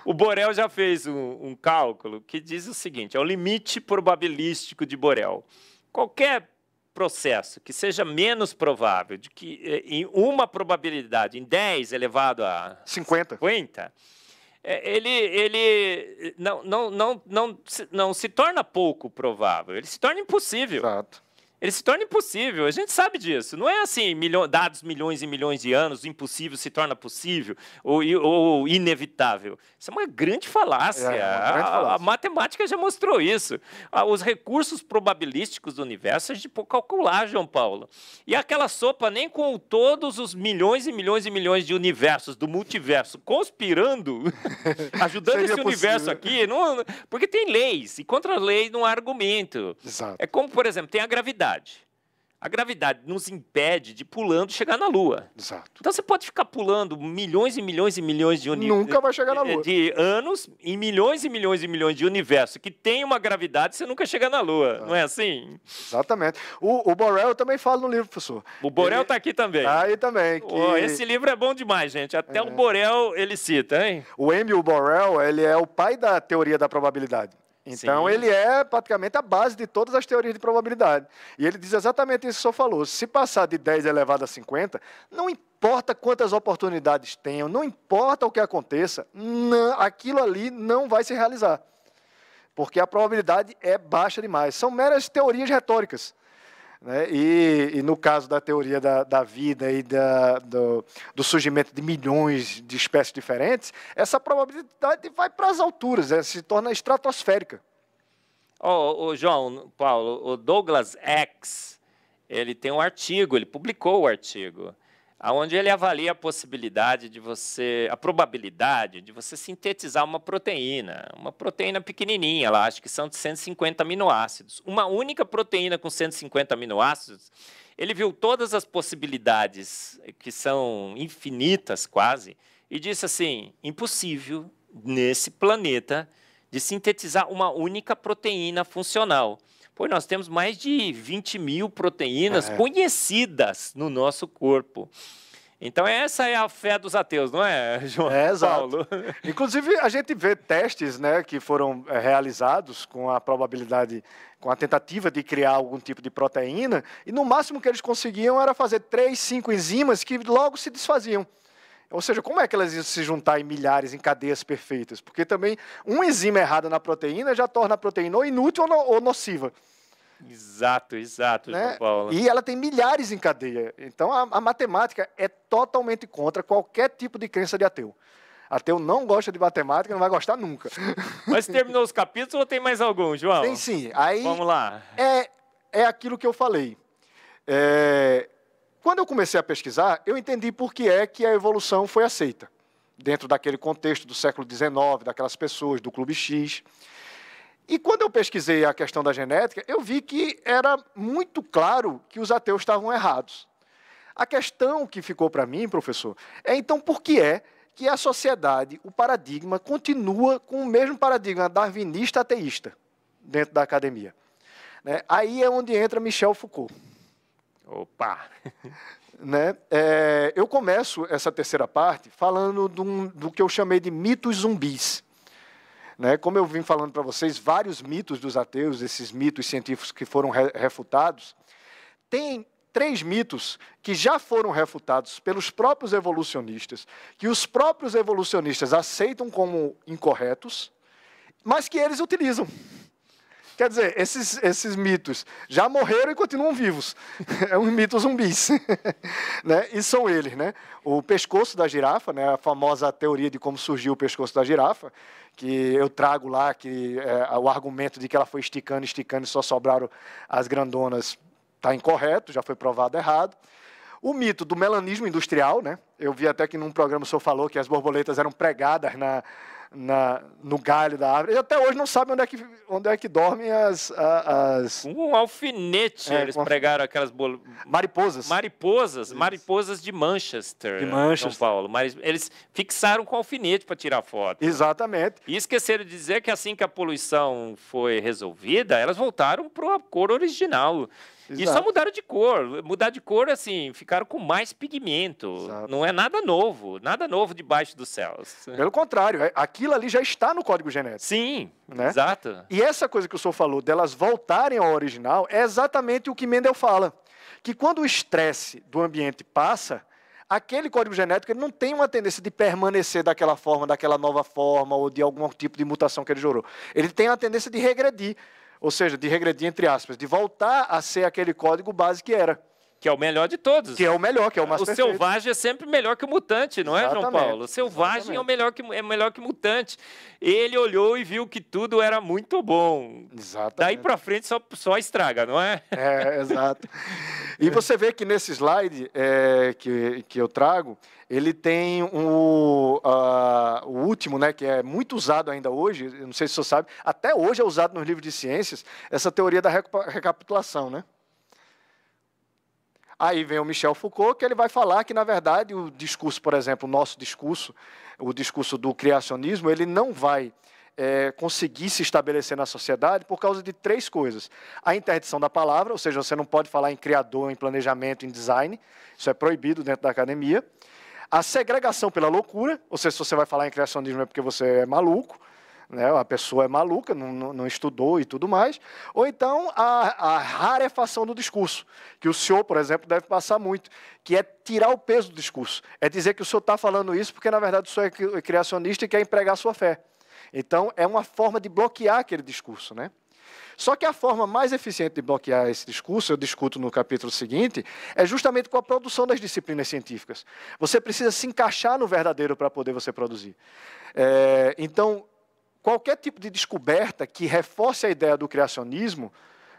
o, Borel já fez um, um cálculo que diz o seguinte: é o limite probabilístico de Borel qualquer processo que seja menos provável de que eh, em uma probabilidade, em 10 elevado a 50, 50 eh, ele, ele não, eh, não, não, não, não, se, não se torna pouco provável, ele se torna impossível. Exato ele se torna impossível. A gente sabe disso. Não é assim, milho, dados milhões e milhões de anos, impossível se torna possível ou, ou inevitável. Isso é uma grande falácia. É, é uma grande falácia. A, a, matemática já mostrou isso. Os recursos probabilísticos do universo a gente pode calcular, João Paulo. E aquela sopa, nem com todos os milhões e milhões e milhões de universos do multiverso conspirando, ajudando esse possível. universo aqui, não, porque tem leis e contra a lei não há argumento. Exato. É como, por exemplo, tem a gravidade gravidade. A gravidade nos impede de pulando chegar na Lua. Exato. Então você pode ficar pulando milhões e milhões e milhões de universos. Nunca vai chegar na Lua. De anos e milhões e milhões e milhões de universos que tem uma gravidade, você nunca chega na Lua. Exato. É. Não é assim? Exatamente. O, o Borel também fala no livro, professor. O Borel está aqui também. Tá aí também. Que... Oh, esse livro é bom demais, gente. Até é. o Borel ele cita, hein? O Emil Borel, ele é o pai da teoria da probabilidade. Então Sim. ele é praticamente a base de todas as teorias de probabilidade. E ele diz exatamente isso que o senhor falou. Se passar de 10 elevado a 50, não importa quantas oportunidades tenham, não importa o que aconteça, não, aquilo ali não vai se realizar. Porque a probabilidade é baixa demais. São meras teorias retóricas. Né? E, e, no caso da teoria da, da vida e da, do, do, surgimento de milhões de espécies diferentes, essa probabilidade vai para as alturas, né? se torna estratosférica. Oh, oh, João, Paulo, o Douglas X, ele tem um artigo, ele publicou o artigo aonde ele avalia a possibilidade de você, a probabilidade de você sintetizar uma proteína, uma proteína pequenininha, lá, acho que são de 150 aminoácidos. Uma única proteína com 150 aminoácidos, ele viu todas as possibilidades, que são infinitas quase, e disse assim: impossível nesse planeta de sintetizar uma única proteína funcional. Pois nós temos mais de 20 mil proteínas é. conhecidas no nosso corpo. Então essa é a fé dos ateus, não é, João é, Paulo? Exato. Inclusive a gente vê testes, né, que foram eh, realizados com a probabilidade, com a tentativa de criar algum tipo de proteína e no máximo que eles conseguiam era fazer três, cinco enzimas que logo se desfaziam. Ou seja, como é que elas iam se juntar em milhares, em cadeias perfeitas? Porque também uma enzima errada na proteína já torna a proteína ou inútil ou, no, ou nociva. Exato, exato, né? João Paulo. E ela tem milhares em cadeia. Então a, a matemática é totalmente contra qualquer tipo de crença de ateu. Ateu não gosta de matemática, não vai gostar nunca. Mas terminou os capítulos ou tem mais algum, João? Tem sim. Aí, Vamos lá. É, é aquilo que eu falei. É, quando eu comecei a pesquisar, eu entendi por que é que a evolução foi aceita. Dentro daquele contexto do século XIX, daquelas pessoas, do Clube X. E quando eu pesquisei a questão da genética, eu vi que era muito claro que os ateus estavam errados. A questão que ficou para mim, professor, é então por que é que a sociedade, o paradigma, continua com o mesmo paradigma darwinista-ateísta dentro da academia? Né? Aí é onde entra Michel Foucault. Opa! né? É, eu começo essa terceira parte falando um, do que eu chamei de mitos zumbis. Né? Como eu vim falando para vocês, vários mitos dos ateus, esses mitos científicos que foram re refutados, tem três mitos que já foram refutados pelos próprios evolucionistas, que os próprios evolucionistas aceitam como incorretos, mas que eles utilizam. Quer dizer, esses, esses mitos já morreram e continuam vivos. É um mito zumbis. né? E são eles, né? O pescoço da girafa, né? a famosa teoria de como surgiu o pescoço da girafa, que eu trago lá, que é, o argumento de que ela foi esticando, esticando e só sobraram as grandonas está incorreto, já foi provado errado. O mito do melanismo industrial, né? Eu vi até que num programa o senhor falou que as borboletas eram pregadas na, na, no galho da árvore. E até hoje não sabem onde é que, onde é que dormem as. as... Um alfinete, é, eles uma... pregaram aquelas. Bol... Mariposas. Mariposas, Isso. mariposas de Manchester. De né, Manchester. São Paulo. Mas eles fixaram com alfinete para tirar foto. Exatamente. E esqueceram de dizer que assim que a poluição foi resolvida, elas voltaram para a cor original. Exato. E só mudaram de cor. Mudar de cor, assim, ficaram com mais pigmento. Exato. Não é nada novo, nada novo debaixo dos céus. Pelo contrário, é, aquilo ali já está no código genético. Sim, né? exato. E essa coisa que o senhor falou, delas voltarem ao original, é exatamente o que Mendel fala. Que quando o estresse do ambiente passa, aquele código genético ele não tem uma tendência de permanecer daquela forma, daquela nova forma ou de algum tipo de mutação que ele gerou. Ele tem uma tendência de regredir ou seja, de regredir, entre aspas, de voltar a ser aquele código base que era. Que é o melhor de todos. Que é o melhor, que é o mais O perfeito. selvagem é sempre melhor que o mutante, não é, João Paulo? O selvagem é o melhor que é melhor que o mutante. Ele olhou e viu que tudo era muito bom. Exatamente. Daí para frente só, só estraga, não é? É, exato. E você vê que nesse slide é, que, que eu trago, ele tem um, uh, o último, né, que é muito usado ainda hoje, não sei se você sabe, até hoje é usado nos livros de ciências, essa teoria da recapitulação, né? Aí vem o Michel Foucault, que ele vai falar que, na verdade, o discurso, por exemplo, o nosso discurso, o discurso do criacionismo, ele não vai é, conseguir se estabelecer na sociedade por causa de três coisas. A interdição da palavra, ou seja, você não pode falar em criador, em planejamento, em design, isso é proibido dentro da academia. A segregação pela loucura, ou seja, se você vai falar em criacionismo é porque você é maluco né? a pessoa é maluca, não, não, estudou e tudo mais, ou então a, a rarefação do discurso, que o senhor, por exemplo, deve passar muito, que é tirar o peso do discurso, é dizer que o senhor está falando isso porque, na verdade, o senhor é, é criacionista e quer empregar sua fé. Então, é uma forma de bloquear aquele discurso, né? Só que a forma mais eficiente de bloquear esse discurso, eu discuto no capítulo seguinte, é justamente com a produção das disciplinas científicas. Você precisa se encaixar no verdadeiro para poder você produzir. É, então, qualquer tipo de descoberta que reforce a ideia do criacionismo,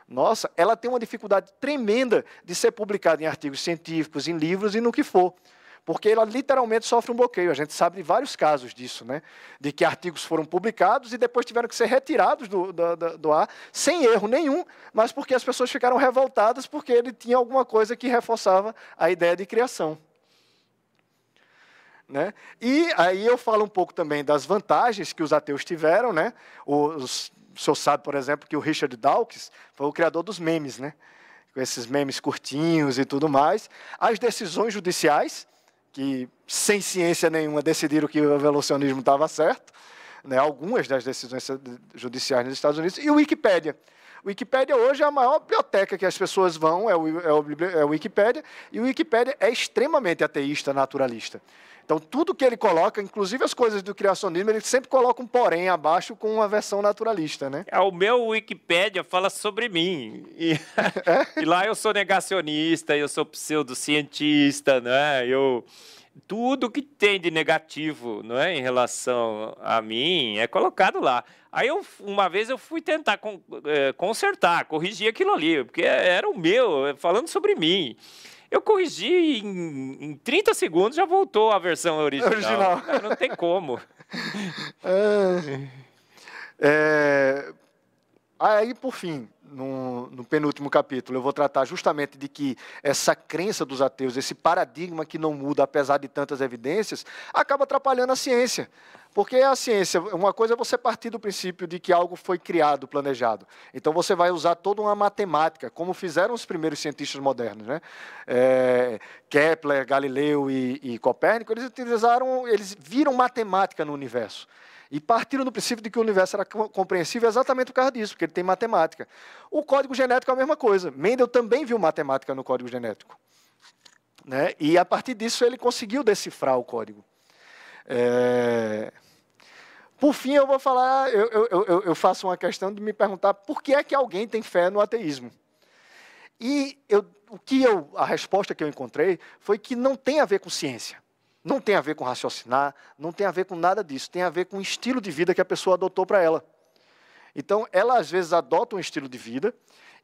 nossa, ela tem uma dificuldade tremenda de ser publicada em artigos científicos, em livros e no que for. Porque ela literalmente sofre um bloqueio. A gente sabe de vários casos disso, né? De que artigos foram publicados e depois tiveram que ser retirados do, do, do ar, sem erro nenhum, mas porque as pessoas ficaram revoltadas porque ele tinha alguma coisa que reforçava a ideia de criação. Né? E aí eu falo um pouco também das vantagens que os ateus tiveram. Né? o senhor sabe, por exemplo, que o Richard Dawkins foi o criador dos memes, né? com esses memes curtinhos e tudo mais. As decisões judiciais, que sem ciência nenhuma decidiram que o evolucionismo estava certo, né? algumas das decisões judiciais nos Estados Unidos, e o Wikipédia. O Wikipédia hoje é a maior biblioteca que as pessoas vão, é o, é o, é o Wikipédia, e o Wikipédia é extremamente ateísta, naturalista. Então, tudo que ele coloca, inclusive as coisas do criacionismo, ele sempre coloca um porém abaixo com uma versão naturalista, né? É, o meu Wikipédia fala sobre mim. E, é? e lá eu sou negacionista, eu sou pseudocientista, né? Eu tudo que tem de negativo não é, em relação a mim é colocado lá. Aí eu, uma vez eu fui tentar eh, consertar, corrigir aquilo ali, porque era o meu, falando sobre mim. Eu corrigi e em, em 30 segundos já voltou a versão original. original. Não, não tem como. É... É... Aí, por fim, no, no, penúltimo capítulo, eu vou tratar justamente de que essa crença dos ateus, esse paradigma que não muda apesar de tantas evidências, acaba atrapalhando a ciência. Porque a ciência, uma coisa é você partir do princípio de que algo foi criado, planejado. Então você vai usar toda uma matemática, como fizeram os primeiros cientistas modernos. Né? É, Kepler, Galileu e, e Copérnico, eles utilizaram, eles viram matemática no universo. E partiram do princípio de que o universo era compreensível exatamente por causa disso, porque ele tem matemática. O código genético é a mesma coisa. Mendel também viu matemática no código genético. Né? E a partir disso ele conseguiu decifrar o código. É... Por fim, eu vou falar, eu, eu, eu, eu, faço uma questão de me perguntar por que é que alguém tem fé no ateísmo. E o que eu, a resposta que eu encontrei foi que não tem a ver com ciência. Não tem a ver com raciocinar, não tem a ver com nada disso, tem a ver com o estilo de vida que a pessoa adotou para ela. Então, ela às vezes adota um estilo de vida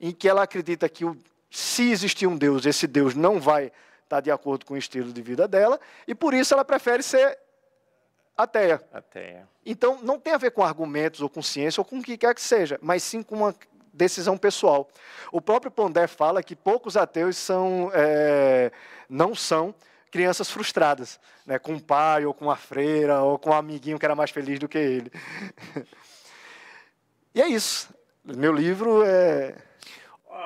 em que ela acredita que se existir um Deus, esse Deus não vai estar tá de acordo com o estilo de vida dela, e por isso ela prefere ser ateia. ateia. Então, não tem a ver com argumentos, ou com ciência, ou com o que quer que seja, mas sim com uma decisão pessoal. O próprio Pondé fala que poucos ateus são, é, não são crianças frustradas, né, com o pai, ou com a freira, ou com um amiguinho que era mais feliz do que ele. e é isso. Meu livro é.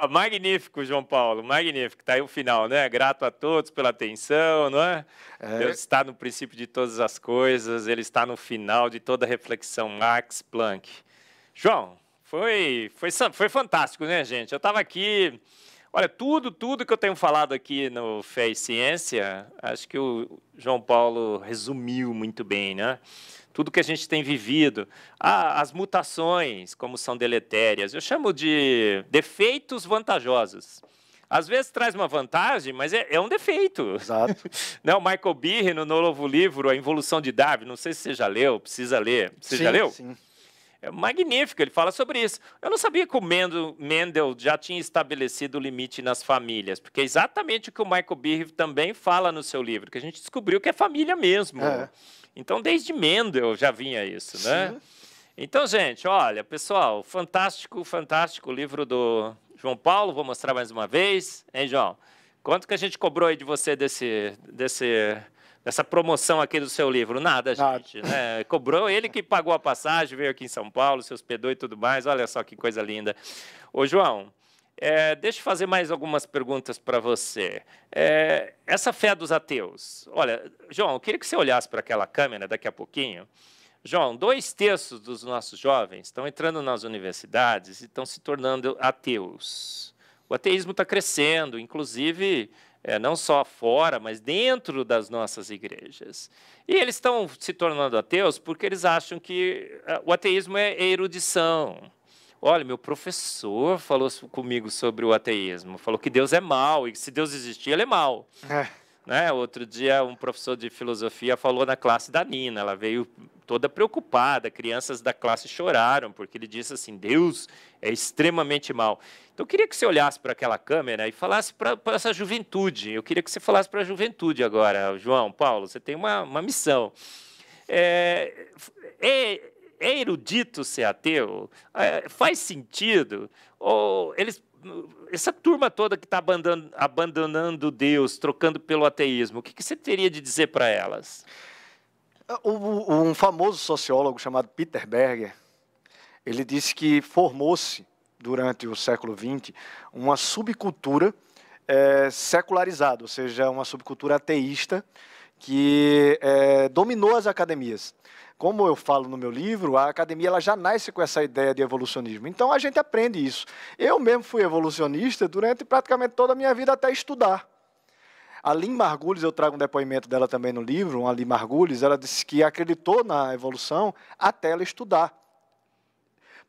Oh, magnífico, João Paulo, magnífico. Está aí o final, né? Grato a todos pela atenção, não é? é? Deus está no princípio de todas as coisas, ele está no final de toda reflexão Max Planck. João, foi, foi, foi fantástico, né, gente? Eu estava aqui Olha, tudo, tudo que eu tenho falado aqui no Fé e Ciência, acho que o João Paulo resumiu muito bem, né? Tudo que a gente tem vivido, ah, as mutações, como são deletérias, eu chamo de defeitos vantajosos. Às vezes traz uma vantagem, mas é, é um defeito. Exato. não, né, Michael Birri, no novo livro, A Involução de Darwin, não sei se você já leu, precisa ler. Você sim, já leu? Sim é magnífico, ele fala sobre isso. Eu não sabia que o Mendel, Mendel já tinha estabelecido o limite nas famílias, porque é exatamente o que o Michael Birri também fala no seu livro, que a gente descobriu que é família mesmo. É. Então, desde Mendel já vinha isso, né? Sim. né? Então, gente, olha, pessoal, fantástico, fantástico livro do João Paulo, vou mostrar mais uma vez. Hein, João? Quanto que a gente cobrou aí de você desse... desse dessa promoção aqui do seu livro? Nada, gente. Né? Cobrou ele que pagou a passagem, veio aqui em São Paulo, se hospedou e tudo mais. Olha só que coisa linda. Ô, João, é, deixa eu fazer mais algumas perguntas para você. É, essa fé dos ateus. Olha, João, eu queria que você olhasse para aquela câmera daqui a pouquinho. João, dois terços dos nossos jovens estão entrando nas universidades e estão se tornando ateus. O ateísmo está crescendo, inclusive é, não só fora, mas dentro das nossas igrejas. E eles estão se tornando ateus porque eles acham que é, o ateísmo é erudição. Olha, meu professor falou comigo sobre o ateísmo, falou que Deus é mal e que se Deus existir, ele é mal. É. Né? Outro dia, um professor de filosofia falou na classe da Nina, ela veio toda preocupada, crianças da classe choraram, porque ele disse assim: Deus é extremamente mal. Então, eu queria que você olhasse para aquela câmera e falasse para essa juventude. Eu queria que você falasse para a juventude agora, João, Paulo, você tem uma, uma missão. É, é, é erudito ser ateu? É, faz sentido? Ou eles essa turma toda que está abandonando, Deus, trocando pelo ateísmo, o que você teria de dizer para elas? Ah, um famoso sociólogo chamado Peter Berger, ele disse que formou-se, durante o século XX, uma subcultura é, secularizada, ou seja, uma subcultura ateísta que é, dominou as academias. Como eu falo no meu livro, a academia ela já nasce com essa ideia de evolucionismo. Então a gente aprende isso. Eu mesmo fui evolucionista durante praticamente toda a minha vida até estudar. A Lynn Margulis, eu trago um depoimento dela também no livro, a Lynn Margulis, ela disse que acreditou na evolução até ela estudar.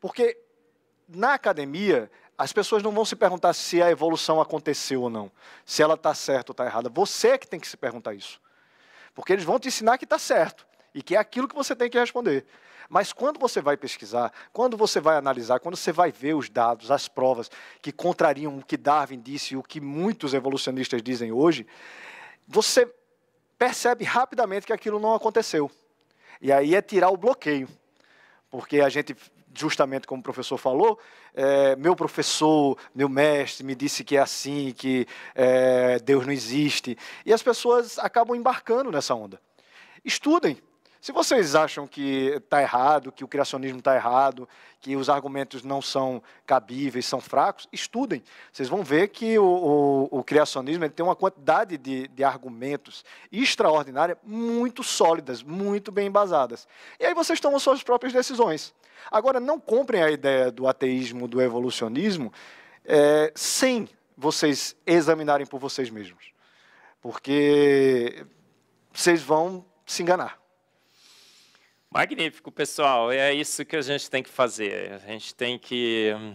Porque na academia, as pessoas não vão se perguntar se a evolução aconteceu ou não, se ela está certa ou está errada. Você é que tem que se perguntar isso. Porque eles vão te ensinar que está certo e que é aquilo que você tem que responder. Mas quando você vai pesquisar, quando você vai analisar, quando você vai ver os dados, as provas que contrariam o que Darwin disse e o que muitos evolucionistas dizem hoje, você percebe rapidamente que aquilo não aconteceu. E aí é tirar o bloqueio. Porque a gente justamente como o professor falou, é, meu professor, meu mestre me disse que é assim, que é, Deus não existe. E as pessoas acabam embarcando nessa onda. Estudem, se vocês acham que está errado, que o criacionismo está errado, que os argumentos não são cabíveis, são fracos, estudem. Vocês vão ver que o, o, o criacionismo tem uma quantidade de, de argumentos extraordinária, muito sólidas, muito bem embasadas. E aí vocês tomam suas próprias decisões. Agora, não comprem a ideia do ateísmo, do evolucionismo, é, sem vocês examinarem por vocês mesmos. Porque vocês vão se enganar. Magnífico, pessoal. É isso que a gente tem que fazer. A gente tem que hum,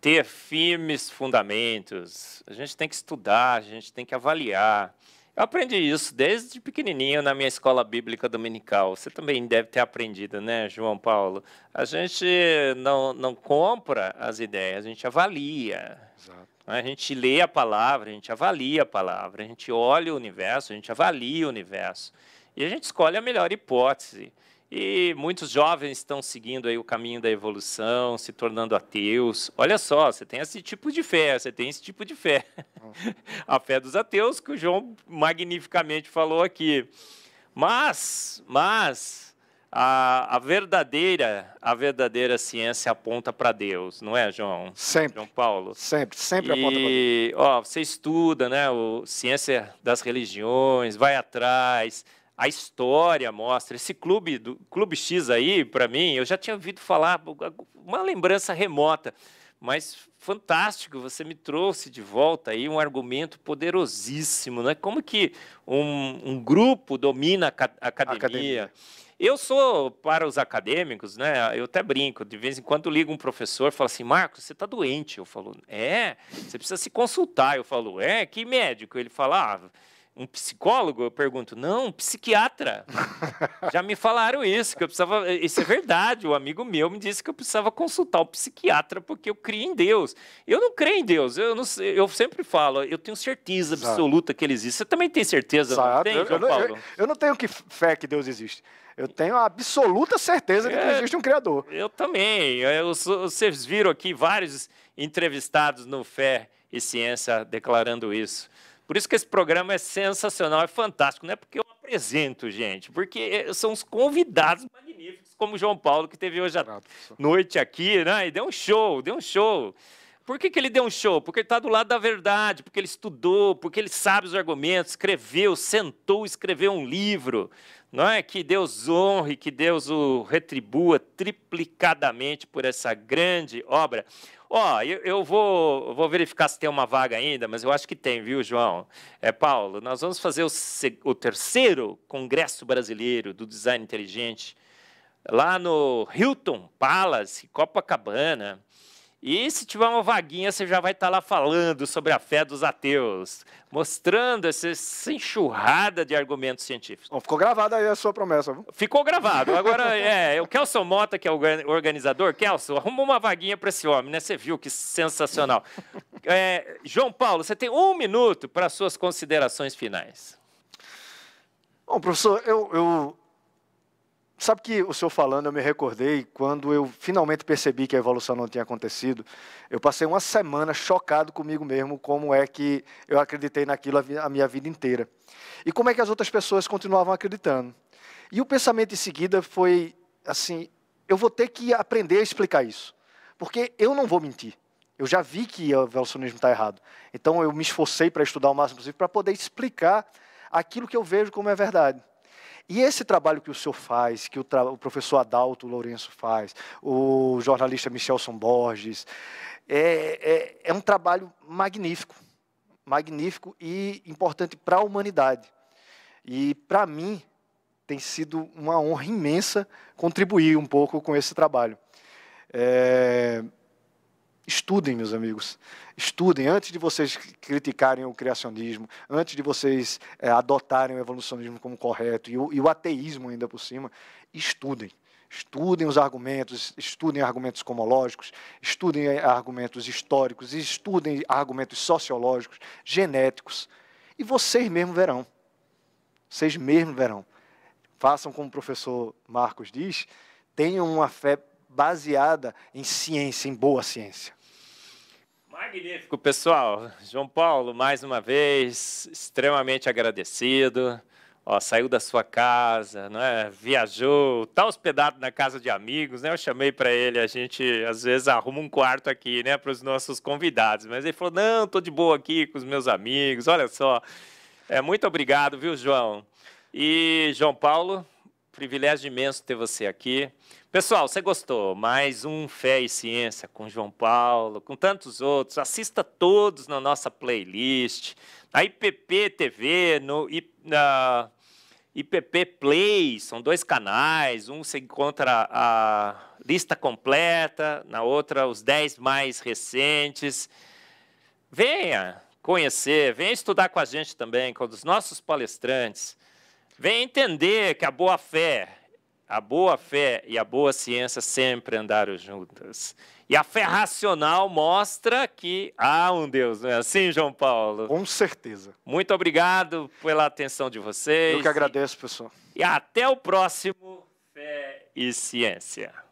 ter firmes fundamentos. A gente tem que estudar, a gente tem que avaliar. Eu aprendi isso desde pequenininho na minha escola bíblica dominical. Você também deve ter aprendido, né, João Paulo? A gente não, não compra as ideias, a gente avalia. Exato. A gente lê a palavra, a gente avalia a palavra, a gente olha o universo, a gente avalia o universo. E a gente escolhe a melhor hipótese. E muitos jovens estão seguindo aí o caminho da evolução, se tornando ateus. Olha só, você tem esse tipo de fé, você tem esse tipo de fé. a fé dos ateus que o João magnificamente falou aqui. Mas, mas a, a verdadeira, a verdadeira ciência aponta para Deus, não é, João? Sempre. João Paulo. Sempre, sempre aponta para Deus. E, ó, você estuda, né, o ciência das religiões, vai atrás, a história mostra. Esse clube do Clube X aí, para mim, eu já tinha ouvido falar, uma lembrança remota, mas fantástico, você me trouxe de volta aí um argumento poderosíssimo, né? Como que um, um grupo domina a academia. academia. Eu sou para os acadêmicos, né? Eu até brinco, de vez em quando liga um professor, e fala assim: "Marcos, você está doente". Eu falo: "É, você precisa se consultar". Eu falo: "É, que médico?". Ele falava ah, um psicólogo? Eu pergunto. Não, um psiquiatra. Já me falaram isso, que eu precisava. Isso é verdade. O um amigo meu me disse que eu precisava consultar o um psiquiatra porque eu cria em Deus. Eu não creio em Deus. Eu, não, eu sempre falo, eu tenho certeza absoluta Exato. que ele existe. Você também tem certeza? Não tem, eu, Paulo? Eu, eu, não tenho que fé que Deus existe. Eu tenho a absoluta certeza de que é. existe um Criador. Eu também. É, eu, vocês viram aqui vários entrevistados no Fé e Ciência declarando isso. Por isso que esse programa é sensacional, é fantástico. Não é porque eu apresento, gente, porque eh, são os convidados magníficos, como o João Paulo, que teve hoje à noite aqui, né? E deu um show, deu um show. Por que, que ele deu um show? Porque ele está do lado da verdade, porque ele estudou, porque ele sabe os argumentos, escreveu, sentou, escreveu um livro, não é? Que Deus honre, que Deus o retribua triplicadamente por essa grande obra. Ó, oh, eu, eu, vou, vou verificar se tem uma vaga ainda, mas eu acho que tem, viu, João? É, Paulo, nós vamos fazer o, o terceiro Congresso Brasileiro do Design Inteligente lá no Hilton Palace, Copacabana. E se tiver uma vaguinha, você já vai estar tá lá falando sobre a fé dos ateus, mostrando essa, essa enxurrada de argumentos científicos. Bom, ficou gravada aí a sua promessa. Viu? Ficou gravado. Agora, é, o Kelson Mota, que é o organizador, Kelson, arruma uma vaguinha para esse homem, né? Você viu que sensacional. É, João Paulo, você tem um minuto para suas considerações finais. Bom, professor, eu, eu Sabe que o senhor falando, eu me recordei quando eu finalmente percebi que a evolução não tinha acontecido. Eu passei uma semana chocado comigo mesmo, como é que eu acreditei naquilo a minha vida inteira. E como é que as outras pessoas continuavam acreditando. E o pensamento em seguida foi assim: eu vou ter que aprender a explicar isso. Porque eu não vou mentir. Eu já vi que o evolucionismo está errado. Então eu me esforcei para estudar o máximo possível para poder explicar aquilo que eu vejo como é verdade. E esse trabalho que o senhor faz, que o, o professor Adalto Lourenço faz, o jornalista Michelson Borges, é, é, é um trabalho magnífico, magnífico e importante para a humanidade. E, para mim, tem sido uma honra imensa contribuir um pouco com esse trabalho. É, Estudem, meus amigos. Estudem antes de vocês criticarem o criacionismo, antes de vocês é, adotarem o evolucionismo como correto e o, e o ateísmo ainda por cima. Estudem. Estudem os argumentos, estudem argumentos comológicos, estudem é, argumentos históricos, estudem argumentos sociológicos, genéticos. E vocês mesmos verão. Vocês mesmos verão. Façam como o professor Marcos diz, tenham uma fé baseada em ciência, em boa ciência. Magnífico, pessoal. João Paulo, mais uma vez, extremamente agradecido. Ó, saiu da sua casa, né? viajou, está hospedado na casa de amigos, né? Eu chamei para ele, a gente às vezes arruma um quarto aqui, né, para os nossos convidados, mas ele falou: "Não, estou de boa aqui com os meus amigos". Olha só. É muito obrigado, viu, João? E João Paulo, privilégio imenso ter você aqui. Pessoal, você gostou? Mais um Fé e Ciência com João Paulo, com tantos outros. Assista todos na nossa playlist, na IPP TV, no, na IPP Play, são dois canais. Um você encontra a lista completa, na outra os 10 mais recentes. Venha conhecer, venha estudar com a gente também, com os nossos palestrantes. Venha entender que a boa fé a boa fé e a boa ciência sempre andaram juntas. E a fé racional mostra que há um Deus, não é assim, João Paulo? Com certeza. Muito obrigado pela atenção de vocês. Eu que agradeço, pessoal. E até o próximo Fé e Ciência.